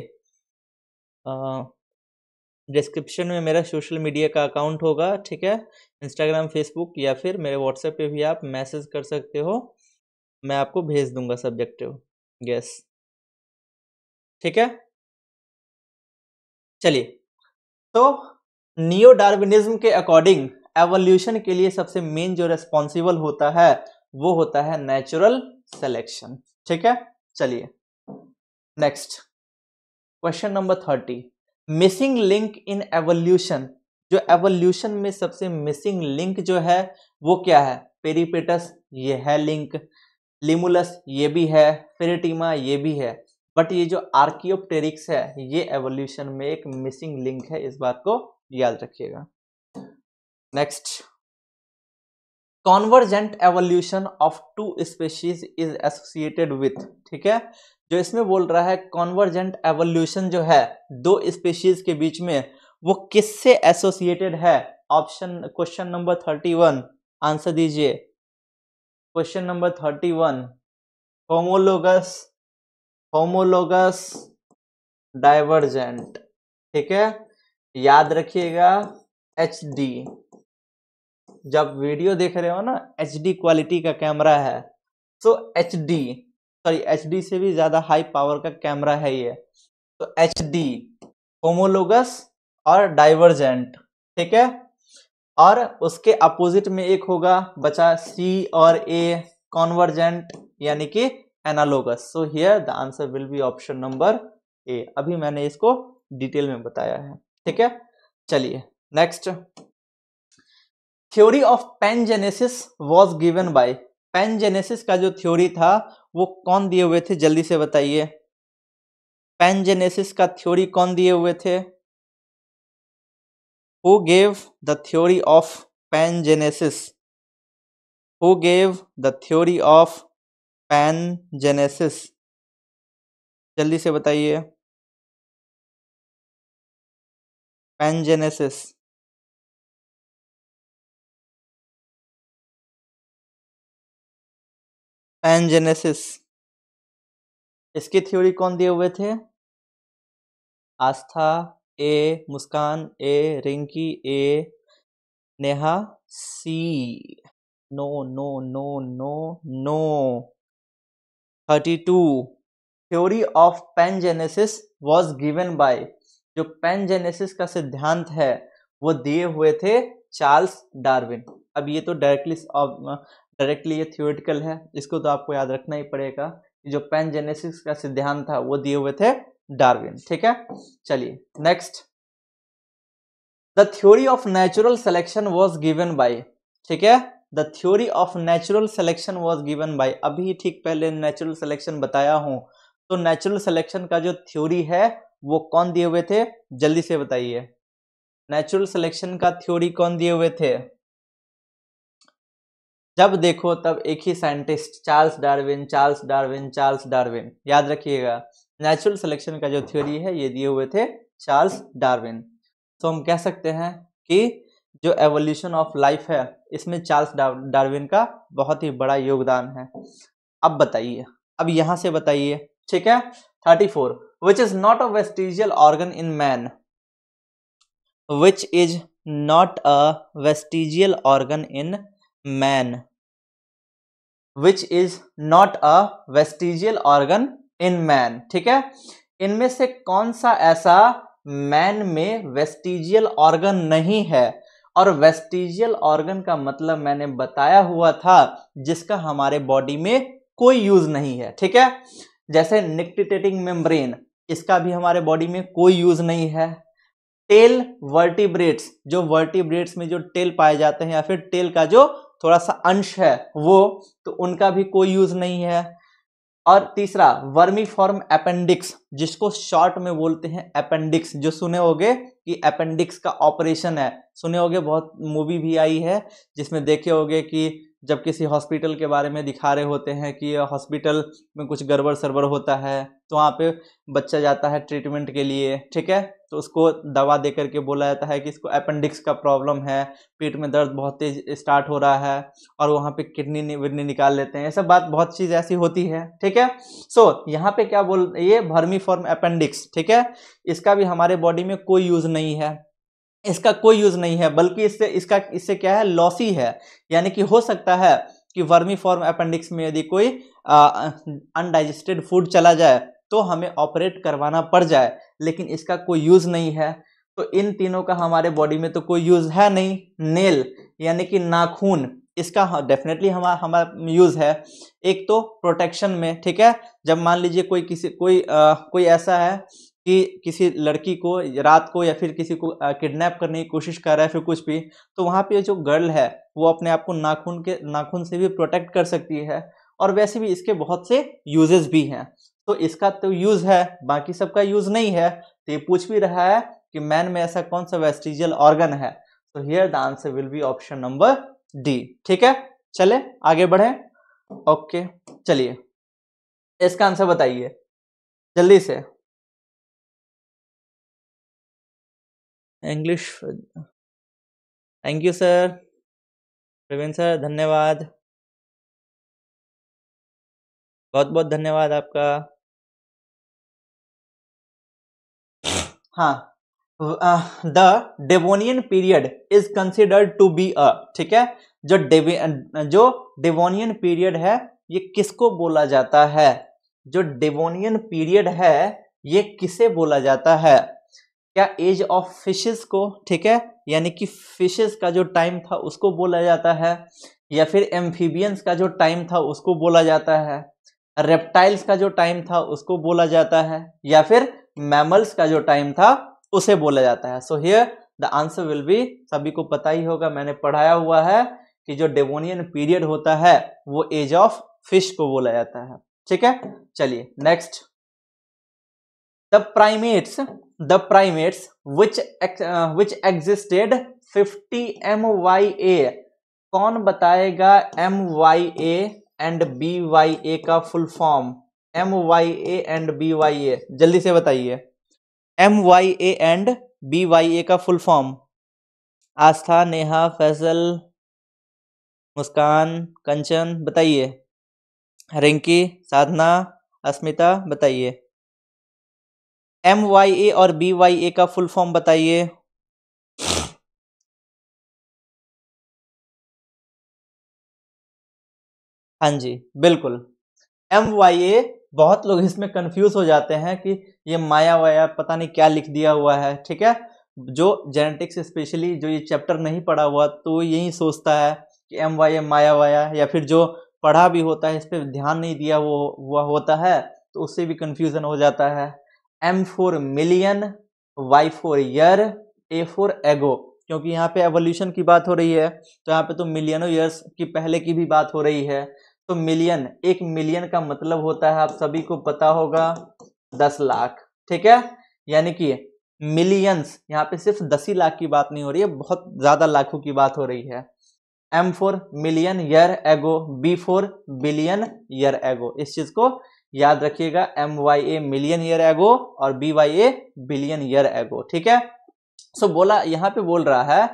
[SPEAKER 2] डिस्क्रिप्शन में मेरा सोशल मीडिया का अकाउंट होगा ठीक है इंस्टाग्राम फेसबुक या फिर मेरे व्हाट्सएप पे भी आप मैसेज कर सकते
[SPEAKER 1] हो मैं आपको भेज दूंगा सब्जेक्टिव गेस ठीक है चलिए तो नियो
[SPEAKER 2] डार्विनिज्म के अकॉर्डिंग एवोल्यूशन के लिए सबसे मेन जो रेस्पॉन्सिबल होता है वो होता है नेचुरल सेलेक्शन ठीक है चलिए next question number thirty missing link in evolution जो एवोल्यूशन में सबसे मिसिंग लिंक जो है वो क्या है पेरीपेटस ये है लिंक लिमुलस ये भी है फेरेटिमा ये भी है बट ये जो आर्कियोप्टेरिक्स है ये एवोल्यूशन में एक मिसिंग लिंक है इस बात को याद रखिएगा next convergent evolution of two species is associated with ठीक है जो इसमें बोल रहा है कॉन्वर्जेंट एवोल्यूशन जो है दो स्पेशीज के बीच में वो किससे एसोसिएटेड है option question number thirty one answer दीजिए question number thirty one homologous homologous divergent ठीक है याद रखिएगा एच डी जब वीडियो देख रहे हो ना एच क्वालिटी का कैमरा है तो एच सॉरी एच से भी ज़्यादा हाई पावर का कैमरा है ये तो एच डी होमोलोगस और डाइवर्जेंट ठीक है और उसके अपोजिट में एक होगा बचा सी और ए कॉन्वर्जेंट यानी कि analogous so here the answer will be option number A अभी मैंने इसको डिटेल में बताया है ठीक है चलिए next theory of pangenesis was given by pangenesis का जो थ्योरी था वो कौन दिए हुए थे जल्दी से बताइए पेनजेनेसिस का थ्योरी कौन दिए हुए थे who gave the theory of pangenesis who gave the theory
[SPEAKER 1] of pangenesis जल्दी से बताइए पेनजेनेसिस एनजेनेसिस इसकी थ्योरी कौन दिए हुए थे Aastha A Muskan A Rinki A Neha C no no no no no thirty two theory of pangenesis
[SPEAKER 2] was given by जो पेनजेनेसिस का सिद्धांत है वो दिए हुए थे चार्ल्स डार्विन अब ये तो डायरेक्टली डायरेक्टली ये थियोरिटिकल है इसको तो आपको याद रखना ही पड़ेगा जो पेन का सिद्धांत था वो दिए हुए थे डार्विन ठीक है चलिए next the theory of natural selection was given by ठीक है the theory of natural selection was given by अभी ठीक पहले नेचुरल सेलेक्शन बताया हूं तो नेचुरल सेलेक्शन का जो थ्योरी है वो कौन दिए हुए थे जल्दी से बताइए नेचुरल सिलेक्शन का थ्योरी कौन दिए हुए थे जब देखो तब एक ही scientist Charles Darwin Charles Darwin Charles Darwin याद रखिएगा नेचुरल सिलेक्शन का जो थ्योरी है ये दिए हुए थे चार्ल्स डार्विन तो हम कह सकते हैं कि जो एवोल्यूशन ऑफ लाइफ है इसमें चार्ल्स डार्विन का बहुत ही बड़ा योगदान है अब बताइए अब यहाँ से बताइए ठीक है thirty four which is not a vestigial organ in man which is not a vestigial organ in man which is not a vestigial organ in man ठीक है इनमें से कौन सा ऐसा मैन में वेस्टिजियल ऑर्गन नहीं है और वेस्टिजियल ऑर्गन का मतलब मैंने बताया हुआ था जिसका हमारे बॉडी में कोई यूज नहीं है ठीक है जैसे निकटिटेटिंग मेम्ब्रेन इसका भी हमारे बॉडी में कोई यूज नहीं है टेल वर्टिब्रेट्स जो वर्टिब्रेट्स में जो टेल पाए जाते हैं या फिर टेल का जो थोड़ा सा अंश है वो तो उनका भी कोई यूज़ नहीं है और तीसरा वर्मी फॉर्म अपेंडिक्स जिसको शॉर्ट में बोलते हैं अपेंडिक्स जो सुने होगे कि अपेंडिक्स का ऑपरेशन है सुने होगे बहुत मूवी भी आई है जिसमें देखे होगे कि जब किसी हॉस्पिटल के बारे में दिखा रहे होते हैं कि हॉस्पिटल में कुछ गड़बड़ सरबड़ होता है तो वहाँ पे बच्चा जाता है ट्रीटमेंट के लिए ठीक है तो उसको दवा दे करके बोला जाता है कि इसको अपेंडिक्स का प्रॉब्लम है पेट में दर्द बहुत तेज स्टार्ट हो रहा है और वहाँ पे किडनी विडनी निकाल लेते हैं ये सब बात बहुत चीज़ ऐसी होती है ठीक है सो so, यहाँ पे क्या बोल ये भर्मी फॉर्म अपेंडिक्स ठीक है इसका भी हमारे बॉडी में कोई यूज़ नहीं है इसका कोई यूज़ नहीं है बल्कि इससे इसका इससे क्या है लॉसी है यानी कि हो सकता है कि वर्मी फॉर्म अपेंडिक्स में यदि कोई अनडाइजेस्टेड फूड चला जाए तो हमें ऑपरेट करवाना पड़ जाए लेकिन इसका कोई यूज़ नहीं है तो इन तीनों का हमारे बॉडी में तो कोई यूज़ है नहीं नेल यानी कि नाखून इसका डेफिनेटली हमारा हमारा यूज़ है एक तो प्रोटेक्शन में ठीक है जब मान लीजिए कोई किसी कोई आ, कोई ऐसा है कि किसी लड़की को रात को या फिर किसी को किडनैप करने की कोशिश कर रहा है फिर कुछ भी तो वहाँ पे जो गर्ल है वो अपने आप को नाखून के नाखून से भी प्रोटेक्ट कर सकती है और वैसे भी इसके बहुत से यूजेस भी हैं तो इसका तो यूज़ है बाकी सबका यूज़ नहीं है तो ये पूछ भी रहा है कि मैन में ऐसा कौन सा वेस्टिजियल ऑर्गन है तो here the answer will be option number D ठीक है चले आगे बढ़े
[SPEAKER 1] ओके चलिए इसका आंसर बताइए जल्दी से English thank you sir Praveen sir धन्यवाद बहुत बहुत धन्यवाद आपका हाँ the Devonian period is
[SPEAKER 2] considered to be a ठीक है जो डेवे जो डेवोनियन पीरियड है ये किसको बोला जाता है जो डेवोनियन पीरियड है ये किसे बोला जाता है या एज ऑफ फिशेस को ठीक है यानी कि फिशेस का जो टाइम था उसको बोला जाता है या फिर एम्फीबियंस का जो टाइम था उसको बोला जाता है रेप्टाइल्स का जो टाइम था उसको बोला जाता है या फिर मैमल्स का जो टाइम था उसे बोला जाता है so here the answer will be सभी को पता ही होगा मैंने पढ़ाया हुआ है कि जो डेवोनियन पीरियड होता है वो एज ऑफ फिश को बोला जाता है ठीक है चलिए next the primates the primates which existed fifty M 50 MYA कौन बताएगा MYA एंड BYA का full form MYA and BYA जल्दी से बताइए MYA एंड BYA का फुल फॉर्म आस्था नेहा फैजल मुस्कान कंचन बताइए रिंकी साधना अस्मिता बताइए
[SPEAKER 1] एम वाई ए और बी वाई ए का फुल फॉर्म बताइए हाँ जी बिल्कुल एम वाई ए बहुत लोग इसमें कंफ्यूज हो जाते हैं कि ये माया
[SPEAKER 2] वाया पता नहीं क्या लिख दिया हुआ है ठीक है जो जेनेटिक्स स्पेशली जो ये चैप्टर नहीं पढ़ा हुआ तो यही सोचता है कि एम वाई ए माया वाया या फिर जो पढ़ा भी होता है इस पर ध्यान नहीं दिया वो हुआ होता है तो उससे भी कन्फ्यूज़न हो जाता है M for million Y for year A for ago क्योंकि यहाँ पे एवोल्यूशन की बात हो रही है तो यहाँ पे तो मिलियनों ईयर्स की पहले की भी बात हो रही है तो मिलियन एक मिलियन का मतलब होता है आप सभी को पता होगा दस लाख ठीक है यानी कि मिलियंस यहाँ पे सिर्फ दस ही लाख की बात नहीं हो रही है बहुत ज़्यादा लाखों की बात हो रही है M for million year ago B for billion year ago इस चीज़ को याद रखिएगा M Y A million year ago और B Y A billion year ago ठीक है सो so, बोला यहाँ पे बोल रहा है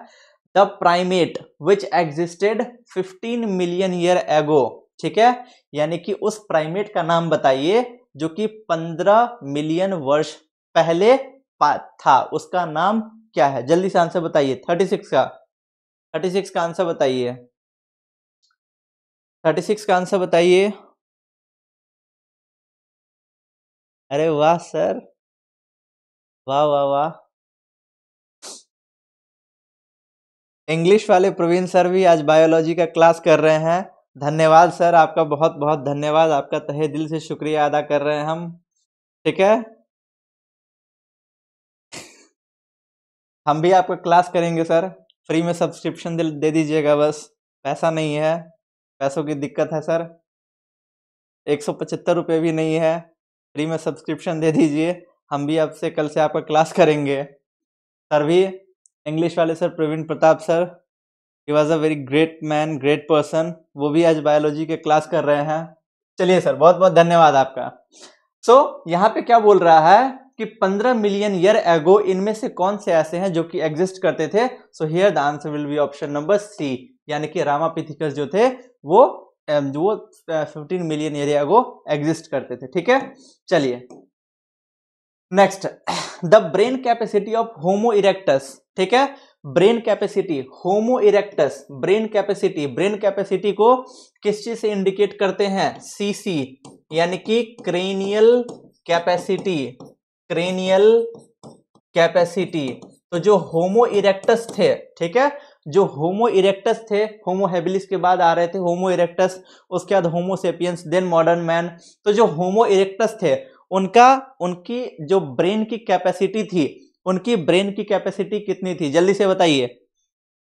[SPEAKER 2] the primate which existed 15 million year ago ठीक है यानी कि उस प्राइमेट का नाम बताइए जो कि 15 मिलियन वर्ष पहले था उसका नाम क्या है जल्दी से आंसर बताइए 36 का
[SPEAKER 1] 36 का आंसर बताइए 36 का आंसर बताइए अरे वाह सर वाह वाह वाह
[SPEAKER 2] इंग्लिश वाले प्रवीण सर भी आज बायोलॉजी का क्लास कर रहे हैं धन्यवाद सर आपका बहुत बहुत धन्यवाद आपका तहे दिल से शुक्रिया अदा कर रहे हैं हम ठीक है हम भी आपका क्लास करेंगे सर फ्री में सब्सक्रिप्शन दे दीजिएगा बस पैसा नहीं है पैसों की दिक्कत है सर एक सौ पचहत्तर रुपये भी नहीं है फ्री में सब्सक्रिप्शन दे दीजिए हम भी आपसे कल से आपका क्लास करेंगे सर भी इंग्लिश वाले sir Praveen Pratap sir he was a very great man great person वो भी आज बायोलॉजी के क्लास कर रहे हैं चलिए सर बहुत बहुत धन्यवाद आपका सो so, यहाँ पे क्या बोल रहा है कि 15 मिलियन ईयर एगो इनमें से कौन से ऐसे हैं जो कि एग्जिस्ट करते थे so here the answer will be option number C यानी कि रामा पिथिकस जो थे वो जो फिफ्टीन मिलियन एरिया को एग्जिस्ट करते थे ठीक है चलिए next the brain capacity of Homo erectus ठीक है brain capacity Homo erectus brain capacity brain capacity को किस चीज से इंडिकेट करते हैं सीसी यानी कि क्रेनियल कैपेसिटी क्रेनियल कैपेसिटी तो जो होमो इरेक्टस थे ठीक है जो होमो इरेक्टस थे होमो हैबिलिस के बाद आ रहे थे होमो इरेक्टस उसके बाद Homo sapiens then modern man तो जो होमो इरेक्टस थे उनका उनकी जो ब्रेन की कैपेसिटी थी उनकी ब्रेन की कैपेसिटी कितनी थी जल्दी से बताइए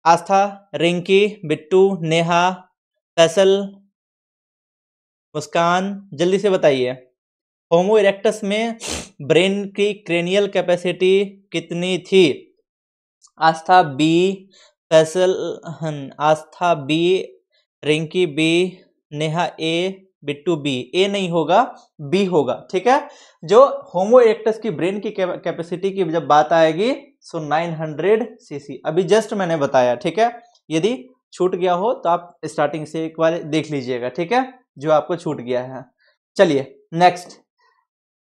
[SPEAKER 2] आस्था रिंकी बिट्टू नेहा फैसल मुस्कान जल्दी से बताइए होमो इरेक्टस में ब्रेन की क्रेनियल कैपेसिटी कितनी थी Aastha B Faisal Aastha B Rinki B Neha A Bittu B A नहीं होगा बी होगा ठीक है जो होमो एक्टस की ब्रेन की कैपेसिटी की जब बात आएगी सो 900 सीसी अभी जस्ट मैंने बताया ठीक है यदि छूट गया हो तो आप स्टार्टिंग से एक बार देख लीजिएगा ठीक है जो आपको छूट गया है चलिए next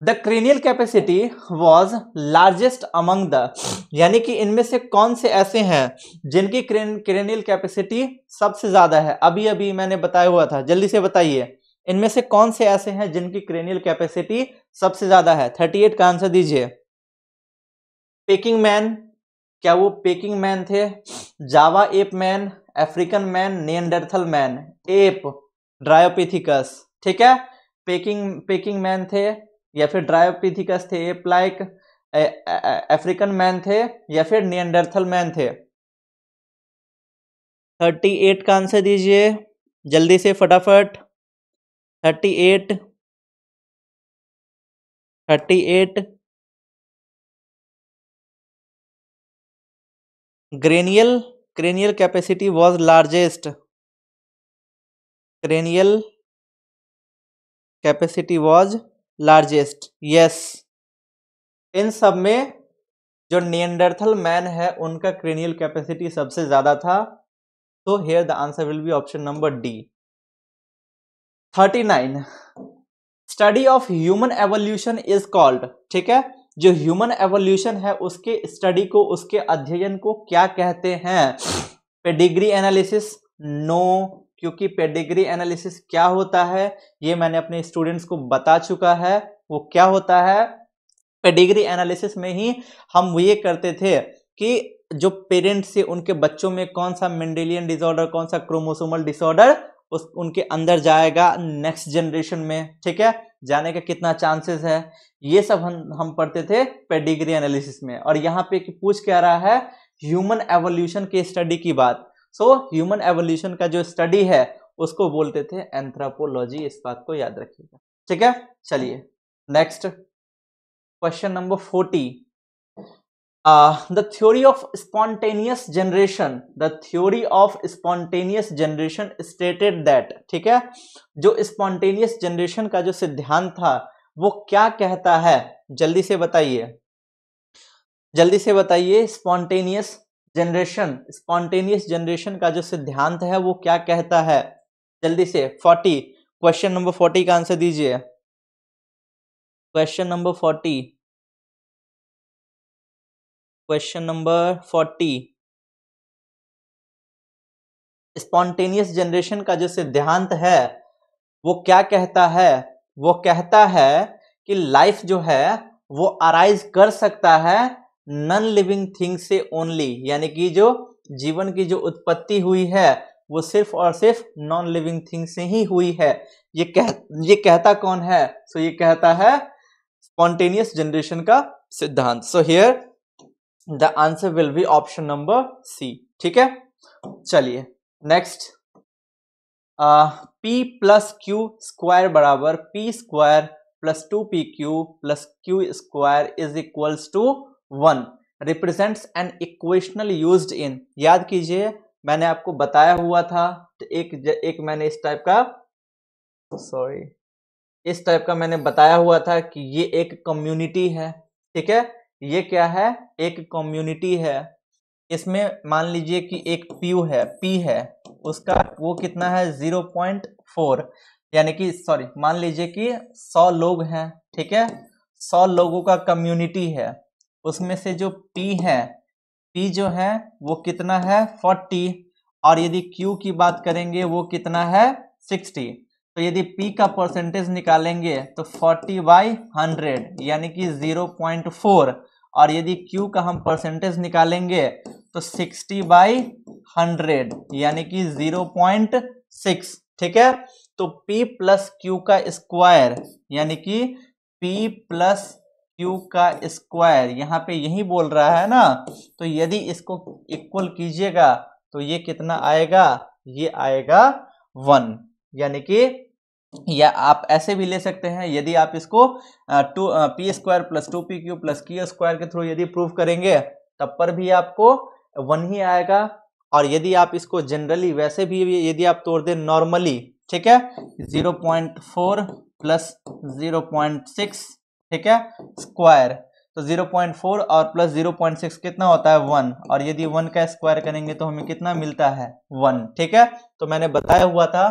[SPEAKER 2] the cranial capacity was largest among the यानी कि इनमें से कौन से ऐसे हैं जिनकी क्रेनियल कैपेसिटी सबसे ज्यादा है अभी अभी मैंने बताया हुआ था जल्दी से बताइए इनमें से कौन से ऐसे हैं जिनकी क्रेनियल कैपेसिटी सबसे ज्यादा है थर्टी एट का आंसर दीजिए पेकिंग मैन क्या वो पेकिंग मैन थे Java ape man African man Neanderthal man ape Dryopithecus ठीक है पेकिंग पेकिंग मैन थे या फिर ड्रायोपिथिकस थे ये प्लाइक अफ्रीकन मैन थे या फिर नियंडरथल मैन थे
[SPEAKER 1] थर्टी एट का आंसर दीजिए जल्दी से फटाफट thirty eight thirty eight cranial cranial capacity was largest cranial capacity was largest yes
[SPEAKER 2] इन सब में जो नियंडरथल मैन है उनका क्रेनियल कैपेसिटी सबसे ज्यादा था तो here the answer will be option number D thirty nine study of human evolution is called ठीक है जो ह्यूमन एवोल्यूशन है उसके स्टडी को उसके अध्ययन को क्या कहते हैं पेडिग्री एनालिसिस नो क्योंकि पेडिग्री एनालिसिस क्या होता है ये मैंने अपने स्टूडेंट्स को बता चुका है वो क्या होता है पेडिग्री एनालिसिस में ही हम ये करते थे कि जो पेरेंट्स से उनके बच्चों में कौन सा मेंडेलियन डिसऑर्डर कौन सा क्रोमोसोमल डिसऑर्डर उस उनके अंदर जाएगा नेक्स्ट जनरेशन में ठीक है जाने का कितना चांसेस है ये सब हम हम पढ़ते थे पेडिग्री एनालिसिस में और यहाँ पे पूछ क्या रहा है ह्यूमन एवोल्यूशन के स्टडी की बात सो ह्यूमन एवोल्यूशन का जो स्टडी है उसको बोलते थे एंथ्रोपोलॉजी इस बात को याद रखिएगा ठीक है चलिए next question number forty the theory of spontaneous generation the theory of spontaneous generation stated that ठीक है जो स्पॉन्टेनियस जनरेशन का जो सिद्धांत था वो क्या कहता है जल्दी से बताइए जल्दी से बताइए स्पॉन्टेनियस जनरेशन स्पॉन्टेनियस जनरेशन का जो सिद्धांत है वो क्या कहता है जल्दी से फोर्टी क्वेश्चन नंबर
[SPEAKER 1] फोर्टी का आंसर दीजिए question number forty question number forty spontaneous generation का जो सिद्धांत है वो क्या
[SPEAKER 2] कहता है वो कहता है कि लाइफ जो है वो अराइज कर सकता है नॉन लिविंग थिंग से ओनली यानी कि जो जीवन की जो उत्पत्ति हुई है वो सिर्फ और सिर्फ नॉन लिविंग थिंग से ही हुई है ये कह ये कहता कौन है सो so, ये कहता है स्पॉन्टेनियस जनरेशन का सिद्धांत so here the answer will be option number C ठीक है चलिए next P plus Q square बराबर P square plus two P Q plus Q square is equals to one represents an equational use in याद कीजिए मैंने आपको बताया हुआ था तो एक एक मैंने इस टाइप का सॉरी इस टाइप का मैंने बताया हुआ था कि ये एक कम्युनिटी है ठीक है ये क्या है एक कम्युनिटी है इसमें मान लीजिए कि एक प्यू है पी है उसका वो कितना है जीरो पॉइंट फोर यानी कि सॉरी मान लीजिए कि सौ लोग हैं ठीक है सौ लोगों का कम्युनिटी है उसमें से जो P है P जो है वो कितना है 40 और यदि Q की बात करेंगे वो कितना है 60 तो यदि P का परसेंटेज निकालेंगे तो 40 बाई हंड्रेड यानी कि 0.4 और यदि Q का हम परसेंटेज निकालेंगे तो 60 बाई हंड्रेड यानी कि 0.6 ठीक है तो P प्लस क्यू का स्क्वायर यानी कि P प्लस क्यू का स्क्वायर यहाँ पे यही बोल रहा है ना तो यदि इसको इक्वल कीजिएगा तो ये कितना आएगा ये आएगा वन यानी कि या आप ऐसे भी ले सकते हैं यदि आप इसको two P square plus two P Q plus की स्क्वायर के थ्रू यदि प्रूव करेंगे तब पर भी आपको वन ही आएगा और यदि आप इसको जनरली वैसे भी यदि आप तोड़ दें नॉर्मली ठीक है zero point four plus zero point six ठीक है स्क्वायर तो 0.4 और प्लस 0.6 कितना होता है वन और यदि वन का स्क्वायर करेंगे तो हमें कितना मिलता है वन ठीक है तो मैंने बताया हुआ था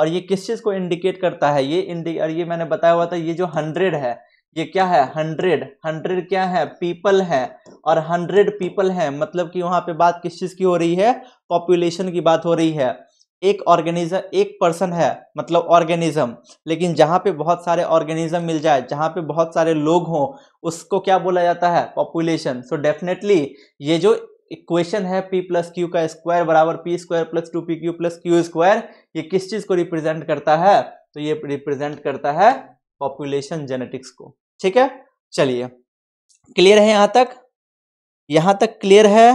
[SPEAKER 2] और ये किस चीज को इंडिकेट करता है ये और ये मैंने बताया हुआ था ये जो हंड्रेड है ये क्या है हंड्रेड हंड्रेड क्या है पीपल है और हंड्रेड पीपल है मतलब कि वहां पे बात किस चीज की हो रही है पॉपुलेशन की बात हो रही है एक ऑर्गेनिज्म एक पर्सन है मतलब ऑर्गेनिज्म लेकिन जहाँ पे बहुत सारे ऑर्गेनिज्म मिल जाए जहाँ पे बहुत सारे लोग हों उसको क्या बोला जाता है पॉपुलेशन सो डेफिनेटली ये जो इक्वेशन है पी प्लस क्यू का स्क्वायर बराबर P square plus two P Q plus Q square ये किस चीज़ को रिप्रेजेंट करता है तो ये रिप्रेजेंट करता है पॉपुलेशन जेनेटिक्स को ठीक है चलिए क्लियर
[SPEAKER 1] है यहाँ तक यहाँ तक क्लियर है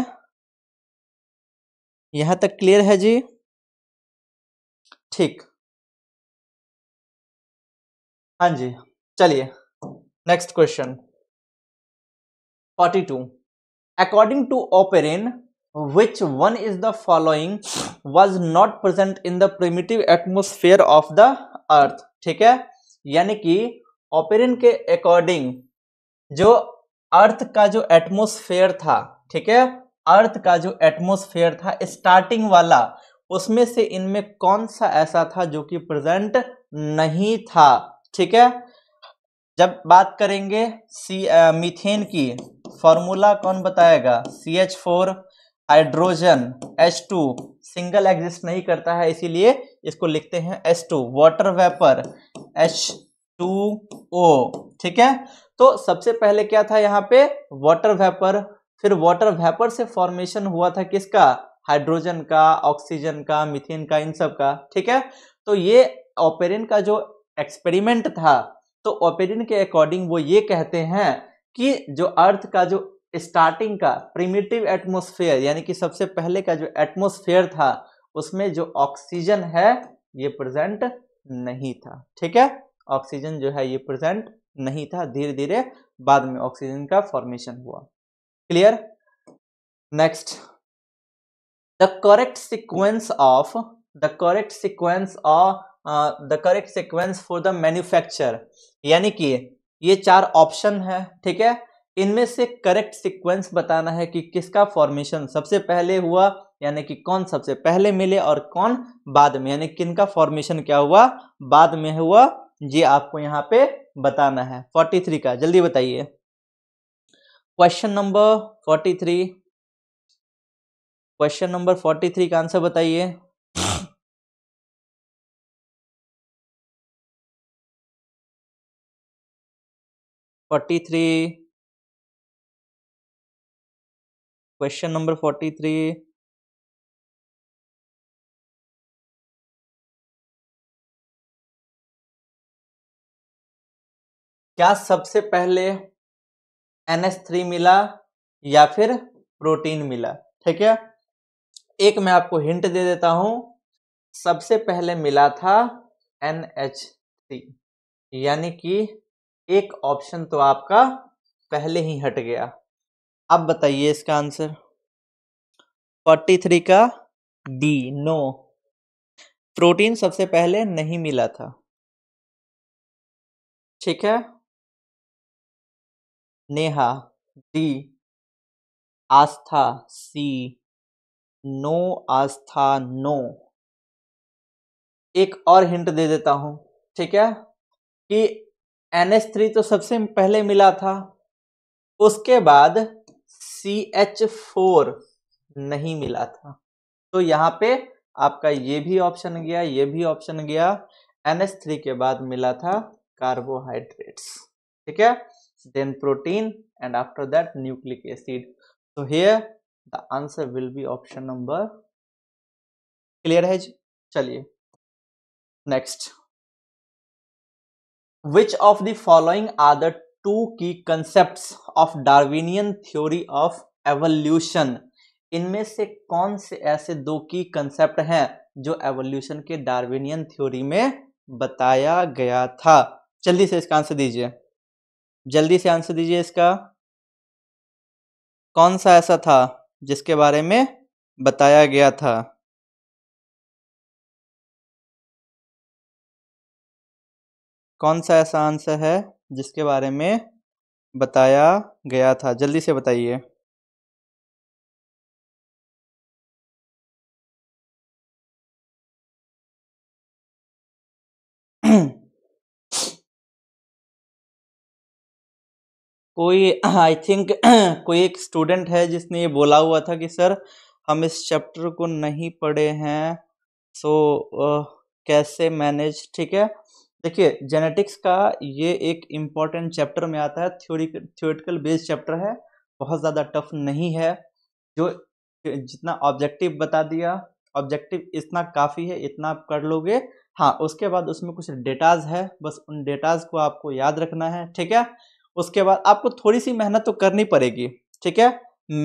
[SPEAKER 1] यहाँ तक क्लियर है जी ठीक हाँ जी चलिए next question
[SPEAKER 2] forty two according to Oparin which one is the following was not present in the primitive atmosphere of the earth ठीक है यानी कि ओपेरिन के अकॉर्डिंग जो अर्थ का जो एटमोस्फेयर था ठीक है अर्थ का जो एटमोस्फेयर था स्टार्टिंग वाला उसमें से इनमें कौन सा ऐसा था जो कि प्रेजेंट नहीं था ठीक है जब बात करेंगे सी मीथेन की फॉर्मूला कौन बताएगा C H four hydrogen H two single exist नहीं करता है इसीलिए इसको लिखते हैं H two water vapour H two O ठीक है तो सबसे पहले क्या था यहाँ पे वाटर वेपर फिर वाटर वेपर से फॉर्मेशन हुआ था किसका हाइड्रोजन का ऑक्सीजन का मिथेन का इन सब का ठीक है तो ये ओपेरिन का जो एक्सपेरिमेंट था तो ओपेरिन के अकॉर्डिंग वो ये कहते हैं कि जो अर्थ का जो स्टार्टिंग का प्रिमिटिव एटमोसफेयर यानी कि सबसे पहले का जो एटमोसफेयर था उसमें जो ऑक्सीजन है ये प्रेजेंट नहीं था ठीक है ऑक्सीजन जो है ये प्रेजेंट नहीं था धीरे धीरे बाद में ऑक्सीजन का फॉर्मेशन हुआ clear next the correct sequence of the correct sequence of the correct sequence for the manufacture यानी कि ये चार ऑप्शन है ठीक है इनमें से करेक्ट सिक्वेंस बताना है कि किसका फॉर्मेशन सबसे पहले हुआ यानी कि कौन सबसे पहले मिले और कौन बाद में यानी किन का फॉर्मेशन क्या हुआ बाद में हुआ ये आपको यहाँ पे बताना है 43 का जल्दी बताइए
[SPEAKER 1] question number 43 question number forty three का आंसर बताइए forty three question number forty three क्या सबसे पहले एन एस
[SPEAKER 2] थ्री मिला या फिर प्रोटीन मिला ठीक है एक मैं आपको हिंट दे देता हूं सबसे पहले मिला था एन एच सी यानी कि एक ऑप्शन तो आपका पहले ही हट गया अब बताइए इसका आंसर फोर्टी थ्री का
[SPEAKER 1] डी नो प्रोटीन सबसे पहले नहीं मिला था ठीक है Neha D Aastha C no Aastha no एक और हिंट दे देता हूं ठीक है
[SPEAKER 2] कि एन एस थ्री तो सबसे पहले मिला था उसके बाद सी एच फोर नहीं मिला था तो यहां पे आपका ये भी ऑप्शन गया ये भी ऑप्शन गया एन एस थ्री के बाद मिला था कार्बोहाइड्रेट्स ठीक है then protein and after
[SPEAKER 1] that nucleic acid तो here the answer will be option number clear है जी चलिए next which of the following are the two key concept of
[SPEAKER 2] Darwinian theory of evolution इनमें से कौन से ऐसे दो की कंसेप्ट हैं जो एवोल्यूशन के डार्विनियन थ्योरी में बताया गया था जल्दी से इसका आंसर दीजिए जल्दी से आंसर दीजिए इसका
[SPEAKER 1] कौन सा ऐसा था जिसके बारे में बताया गया था कौन सा ऐसा आंसर है जिसके बारे में बताया गया था जल्दी से बताइए कोई आई थिंक
[SPEAKER 2] कोई एक स्टूडेंट है जिसने ये बोला हुआ था कि सर हम इस चैप्टर को नहीं पढ़े हैं सो so, कैसे मैनेज ठीक है देखिए जेनेटिक्स का ये एक इम्पॉर्टेंट चैप्टर में आता है थ्योरी थ्योरेटिकल बेस्ड चैप्टर है बहुत ज़्यादा टफ नहीं है जो जितना ऑब्जेक्टिव बता दिया ऑब्जेक्टिव इतना काफ़ी है इतना आप कर लोगे हाँ उसके बाद उसमें कुछ डेटाज है बस उन डेटाज को आपको याद रखना है ठीक है उसके बाद आपको थोड़ी सी मेहनत तो करनी पड़ेगी ठीक है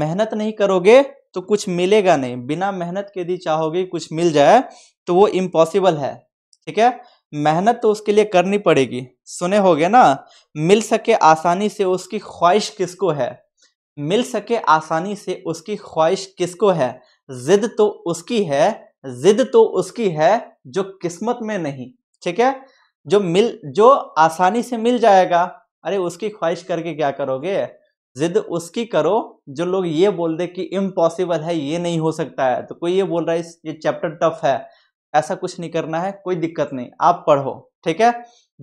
[SPEAKER 2] मेहनत नहीं करोगे तो कुछ मिलेगा नहीं बिना मेहनत के यदि चाहोगे कुछ मिल जाए तो वो इम्पॉसिबल है ठीक है मेहनत तो उसके लिए करनी पड़ेगी सुने होगे ना मिल सके आसानी से उसकी ख्वाहिश किसको है मिल सके आसानी से उसकी ख्वाहिश किसको है जिद तो उसकी है जिद तो उसकी है जो किस्मत में नहीं ठीक है जो मिल जो आसानी से मिल जाएगा अरे उसकी ख्वाहिश करके क्या करोगे जिद उसकी करो जो लोग ये बोल दे कि इम्पॉसिबल है ये नहीं हो सकता है तो कोई ये बोल रहा है ये चैप्टर टफ है ऐसा कुछ नहीं करना है कोई दिक्कत नहीं आप पढ़ो ठीक है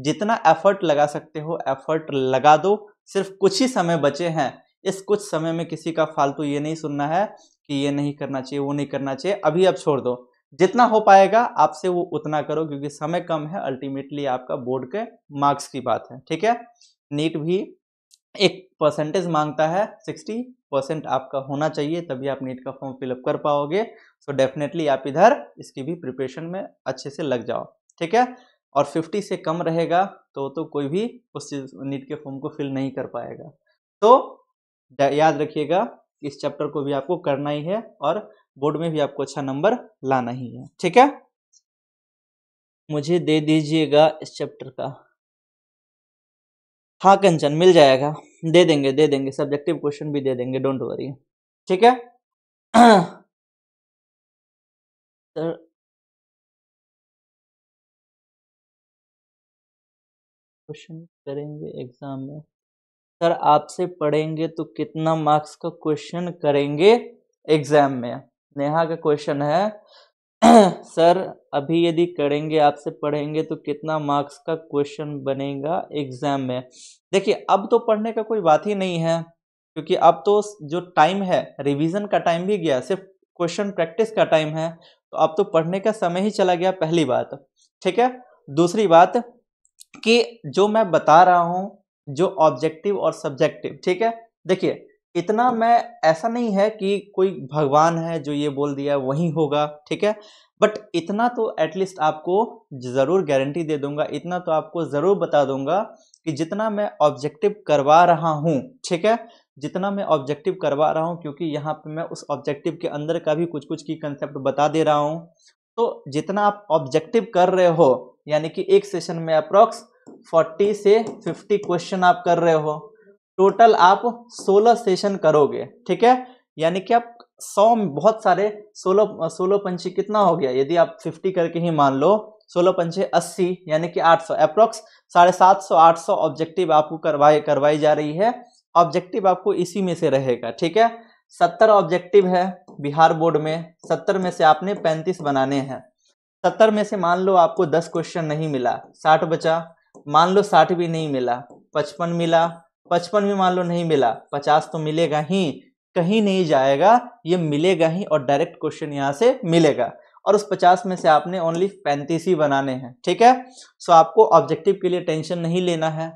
[SPEAKER 2] जितना एफर्ट लगा सकते हो एफर्ट लगा दो सिर्फ कुछ ही समय बचे हैं इस कुछ समय में किसी का फालतू ये नहीं सुनना है कि ये नहीं करना चाहिए वो नहीं करना चाहिए अभी आप छोड़ दो जितना हो पाएगा आपसे वो उतना करो क्योंकि समय कम है अल्टीमेटली आपका बोर्ड के मार्क्स की बात है ठीक है नीट भी एक परसेंटेज मांगता है सिक्सटी परसेंट आपका होना चाहिए तभी आप नीट का फॉर्म फिलअप कर पाओगे सो डेफिनेटली आप इधर इसकी भी प्रिपरेशन में अच्छे से लग जाओ ठीक है और फिफ्टी से कम रहेगा तो तो कोई भी उस चीज नीट के फॉर्म को फिल नहीं कर पाएगा तो याद रखिएगा इस चैप्टर को भी आपको करना ही है और बोर्ड में भी आपको अच्छा नंबर लाना ही है ठीक है मुझे दे दीजिएगा इस चैप्टर का
[SPEAKER 1] हाँ कंचन मिल जाएगा दे देंगे दे देंगे सब्जेक्टिव क्वेश्चन भी दे देंगे डोंट वरी ठीक है क्वेश्चन करेंगे एग्जाम में सर आपसे पढ़ेंगे तो
[SPEAKER 2] कितना मार्क्स का क्वेश्चन करेंगे एग्जाम में नेहा का क्वेश्चन है सर अभी यदि करेंगे आपसे पढ़ेंगे तो कितना मार्क्स का क्वेश्चन बनेगा एग्जाम में देखिए अब तो पढ़ने का कोई बात ही नहीं है क्योंकि अब तो जो टाइम है रिवीजन का टाइम भी गया सिर्फ क्वेश्चन प्रैक्टिस का टाइम है तो अब तो पढ़ने का समय ही चला गया पहली बात ठीक है दूसरी बात कि जो मैं बता रहा हूँ जो ऑब्जेक्टिव और सब्जेक्टिव ठीक है देखिए इतना मैं ऐसा नहीं है कि कोई भगवान है जो ये बोल दिया वही होगा ठीक है बट इतना तो एटलीस्ट आपको ज़रूर गारंटी दे दूंगा इतना तो आपको ज़रूर बता दूंगा कि जितना मैं ऑब्जेक्टिव करवा रहा हूँ ठीक है जितना मैं ऑब्जेक्टिव करवा रहा हूँ क्योंकि यहाँ पे मैं उस ऑब्जेक्टिव के अंदर का भी कुछ कुछ की कंसेप्ट बता दे रहा हूँ तो जितना आप ऑब्जेक्टिव कर रहे हो यानी कि एक सेशन में अप्रॉक्स 40 से 50 क्वेश्चन आप कर रहे हो टोटल आप 16 सेशन करोगे ठीक है यानी कि आप 100 बहुत सारे 16 16 पंछी कितना हो गया यदि आप 50 करके ही मान लो 16 पंछी 80 यानी कि 800 अप्रोक्स साढ़े सात सौ आठ सौ ऑब्जेक्टिव आपको करवाई करवाई जा रही है ऑब्जेक्टिव आपको इसी में से रहेगा ठीक है सत्तर ऑब्जेक्टिव है बिहार बोर्ड में सत्तर में से आपने पैंतीस बनाने हैं सत्तर में से मान लो आपको दस क्वेश्चन नहीं मिला साठ बचा मान लो साठ भी नहीं मिला पचपन मिला पचपन में मान लो नहीं मिला पचास तो मिलेगा ही कहीं नहीं जाएगा ये मिलेगा ही और डायरेक्ट क्वेश्चन यहाँ से मिलेगा और उस पचास में से आपने ओनली पैंतीस ही बनाने हैं ठीक है सो आपको ऑब्जेक्टिव के लिए टेंशन नहीं लेना है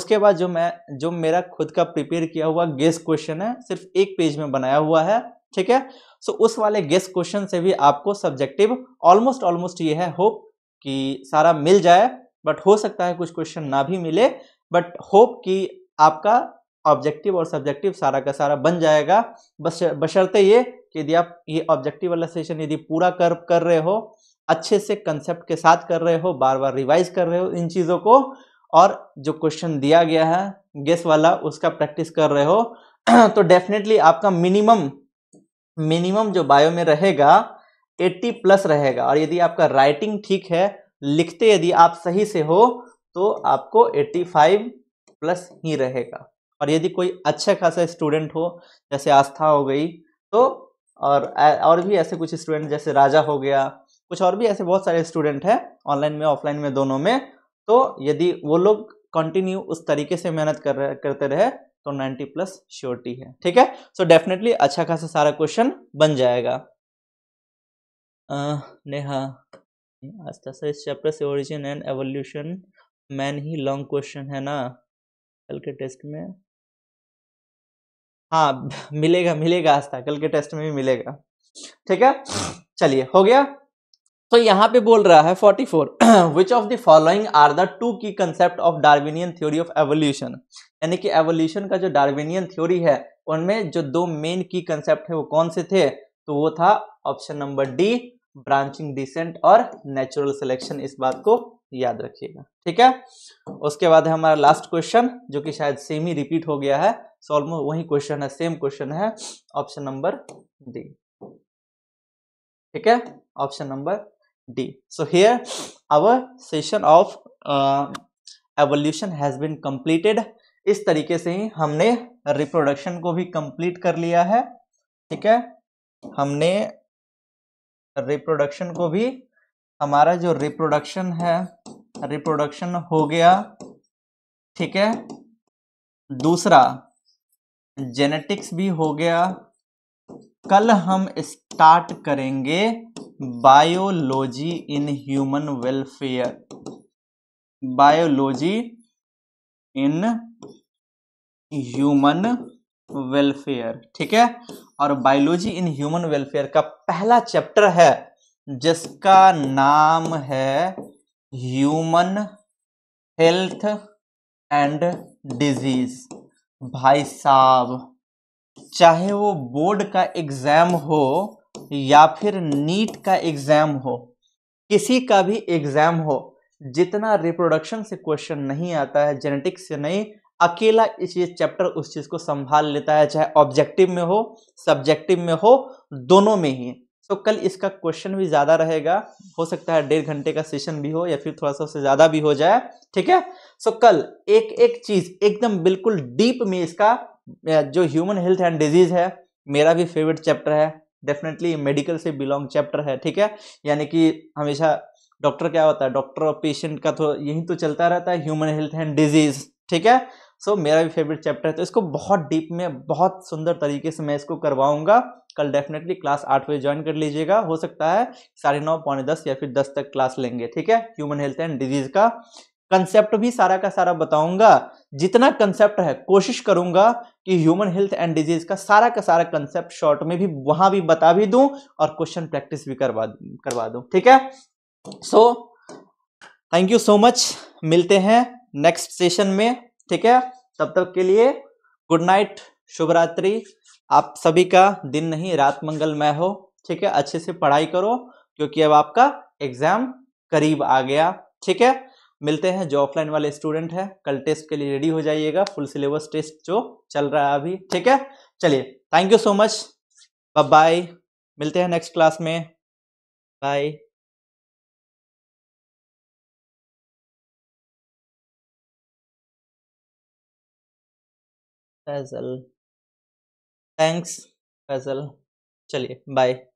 [SPEAKER 2] उसके बाद जो मैं जो मेरा खुद का प्रिपेयर किया हुआ गेस्ट क्वेश्चन है सिर्फ एक पेज में बनाया हुआ है ठीक है सो उस वाले गेस्ट क्वेश्चन से भी आपको सब्जेक्टिव ऑलमोस्ट ऑलमोस्ट ये है होप कि सारा मिल जाए बट हो सकता है कुछ क्वेश्चन ना भी मिले बट होप कि आपका ऑब्जेक्टिव और सब्जेक्टिव सारा का सारा बन जाएगा बस बशर्ते ये कि यदि आप ये ऑब्जेक्टिव वाला सेशन यदि पूरा कर कर रहे हो अच्छे से कंसेप्ट के साथ कर रहे हो बार बार रिवाइज कर रहे हो इन चीज़ों को और जो क्वेश्चन दिया गया है गेस वाला उसका प्रैक्टिस कर रहे हो तो डेफिनेटली आपका मिनिमम मिनिमम जो बायो में रहेगा 80 प्लस रहेगा और यदि आपका राइटिंग ठीक है लिखते यदि आप सही से हो तो आपको 85 प्लस ही रहेगा और यदि कोई अच्छा खासा स्टूडेंट हो जैसे आस्था हो गई तो और और भी ऐसे कुछ स्टूडेंट जैसे राजा हो गया कुछ और भी ऐसे बहुत सारे स्टूडेंट हैं ऑनलाइन में ऑफलाइन में दोनों में तो यदि वो लोग कंटिन्यू उस तरीके से मेहनत कर रहे करते रहे तो 90 प्लस श्योरिटी है ठीक है सो डेफिनेटली अच्छा खासा सारा क्वेश्चन बन जाएगा आ, नेहा आज सर इस चैप्टर से ओरिजिन एंड एवोल्यूशन मैन ही लॉन्ग क्वेश्चन है ना कल के टेस्ट में हाँ मिलेगा मिलेगा आस्था कल के टेस्ट में भी मिलेगा ठीक है चलिए हो गया तो यहां पे बोल रहा है 44 which of the following are the two key concept of Darwinian theory of evolution यानी कि एवोल्यूशन का जो डार्विनियन थ्योरी है उनमें जो दो मेन की कंसेप्ट है वो कौन से थे तो वो था option number D branching descent और नेचुरल सिलेक्शन इस बात को याद रखिएगा ठीक है उसके बाद है हमारा लास्ट क्वेश्चन जो कि शायद सेम ही रिपीट हो गया है सो वही क्वेश्चन है सेम क्वेश्चन है ऑप्शन नंबर डी ठीक है option number D so here our session of evolution has been completed इस तरीके से ही हमने रिप्रोडक्शन को भी कंप्लीट कर लिया है ठीक है हमने रिप्रोडक्शन को भी हमारा जो रिप्रोडक्शन है रिप्रोडक्शन हो गया ठीक है दूसरा जेनेटिक्स भी हो गया कल हम स्टार्ट करेंगे biology in human welfare biology in human welfare ठीक है और बायोलॉजी इन ह्यूमन वेलफेयर का पहला चैप्टर है जिसका नाम है ह्यूमन हेल्थ एंड डिजीज भाई साहब चाहे वो बोर्ड का एग्जाम हो या फिर नीट का एग्जाम हो किसी का भी एग्जाम हो जितना रिप्रोडक्शन से क्वेश्चन नहीं आता है जेनेटिक्स से नहीं अकेला इस चैप्टर उस चीज को संभाल लेता है चाहे ऑब्जेक्टिव में हो सब्जेक्टिव में हो दोनों में ही तो कल इसका क्वेश्चन भी ज्यादा रहेगा हो सकता है डेढ़ घंटे का सेशन भी हो या फिर थोड़ा सा उससे ज्यादा भी हो जाए ठीक है सो कल एक एक चीज एकदम बिल्कुल डीप में इसका जो ह्यूमन हेल्थ एंड डिजीज है मेरा भी फेवरेट चैप्टर है डेफिनेटली मेडिकल से बिलोंग चैप्टर है ठीक है यानी कि हमेशा डॉक्टर क्या होता है डॉक्टर और पेशेंट का तो यही तो चलता रहता है ह्यूमन हेल्थ एंड डिजीज ठीक है सो so, मेरा भी फेवरेट चैप्टर है तो इसको बहुत डीप में बहुत सुंदर तरीके से मैं इसको करवाऊंगा कल डेफिनेटली क्लास आठ बजे ज्वाइन कर लीजिएगा हो सकता है साढ़े नौ पौने दस या फिर दस तक क्लास लेंगे ठीक है ह्यूमन हेल्थ एंड डिजीज का कंसेप्ट भी सारा का सारा बताऊंगा जितना कंसेप्ट है कोशिश करूंगा कि ह्यूमन हेल्थ एंड डिजीज का सारा का सारा कंसेप्ट शॉर्ट में भी वहां भी बता भी दूं और क्वेश्चन प्रैक्टिस भी करवा करवा दूं ठीक है so thank you so much मिलते हैं नेक्स्ट सेशन में ठीक है तब तक के लिए गुड नाइट शुभ रात्रि आप सभी का दिन नहीं रात मंगलमय हो ठीक है अच्छे से पढ़ाई करो क्योंकि अब आपका एग्जाम करीब आ गया ठीक है मिलते हैं जो ऑफलाइन वाले स्टूडेंट हैं कल टेस्ट के लिए रेडी हो जाइएगा फुल सिलेबस टेस्ट जो चल रहा है अभी ठीक है
[SPEAKER 1] चलिए thank you so much bye bye मिलते हैं नेक्स्ट क्लास में बाय फैजल थैंक्स फैजल चलिए बाय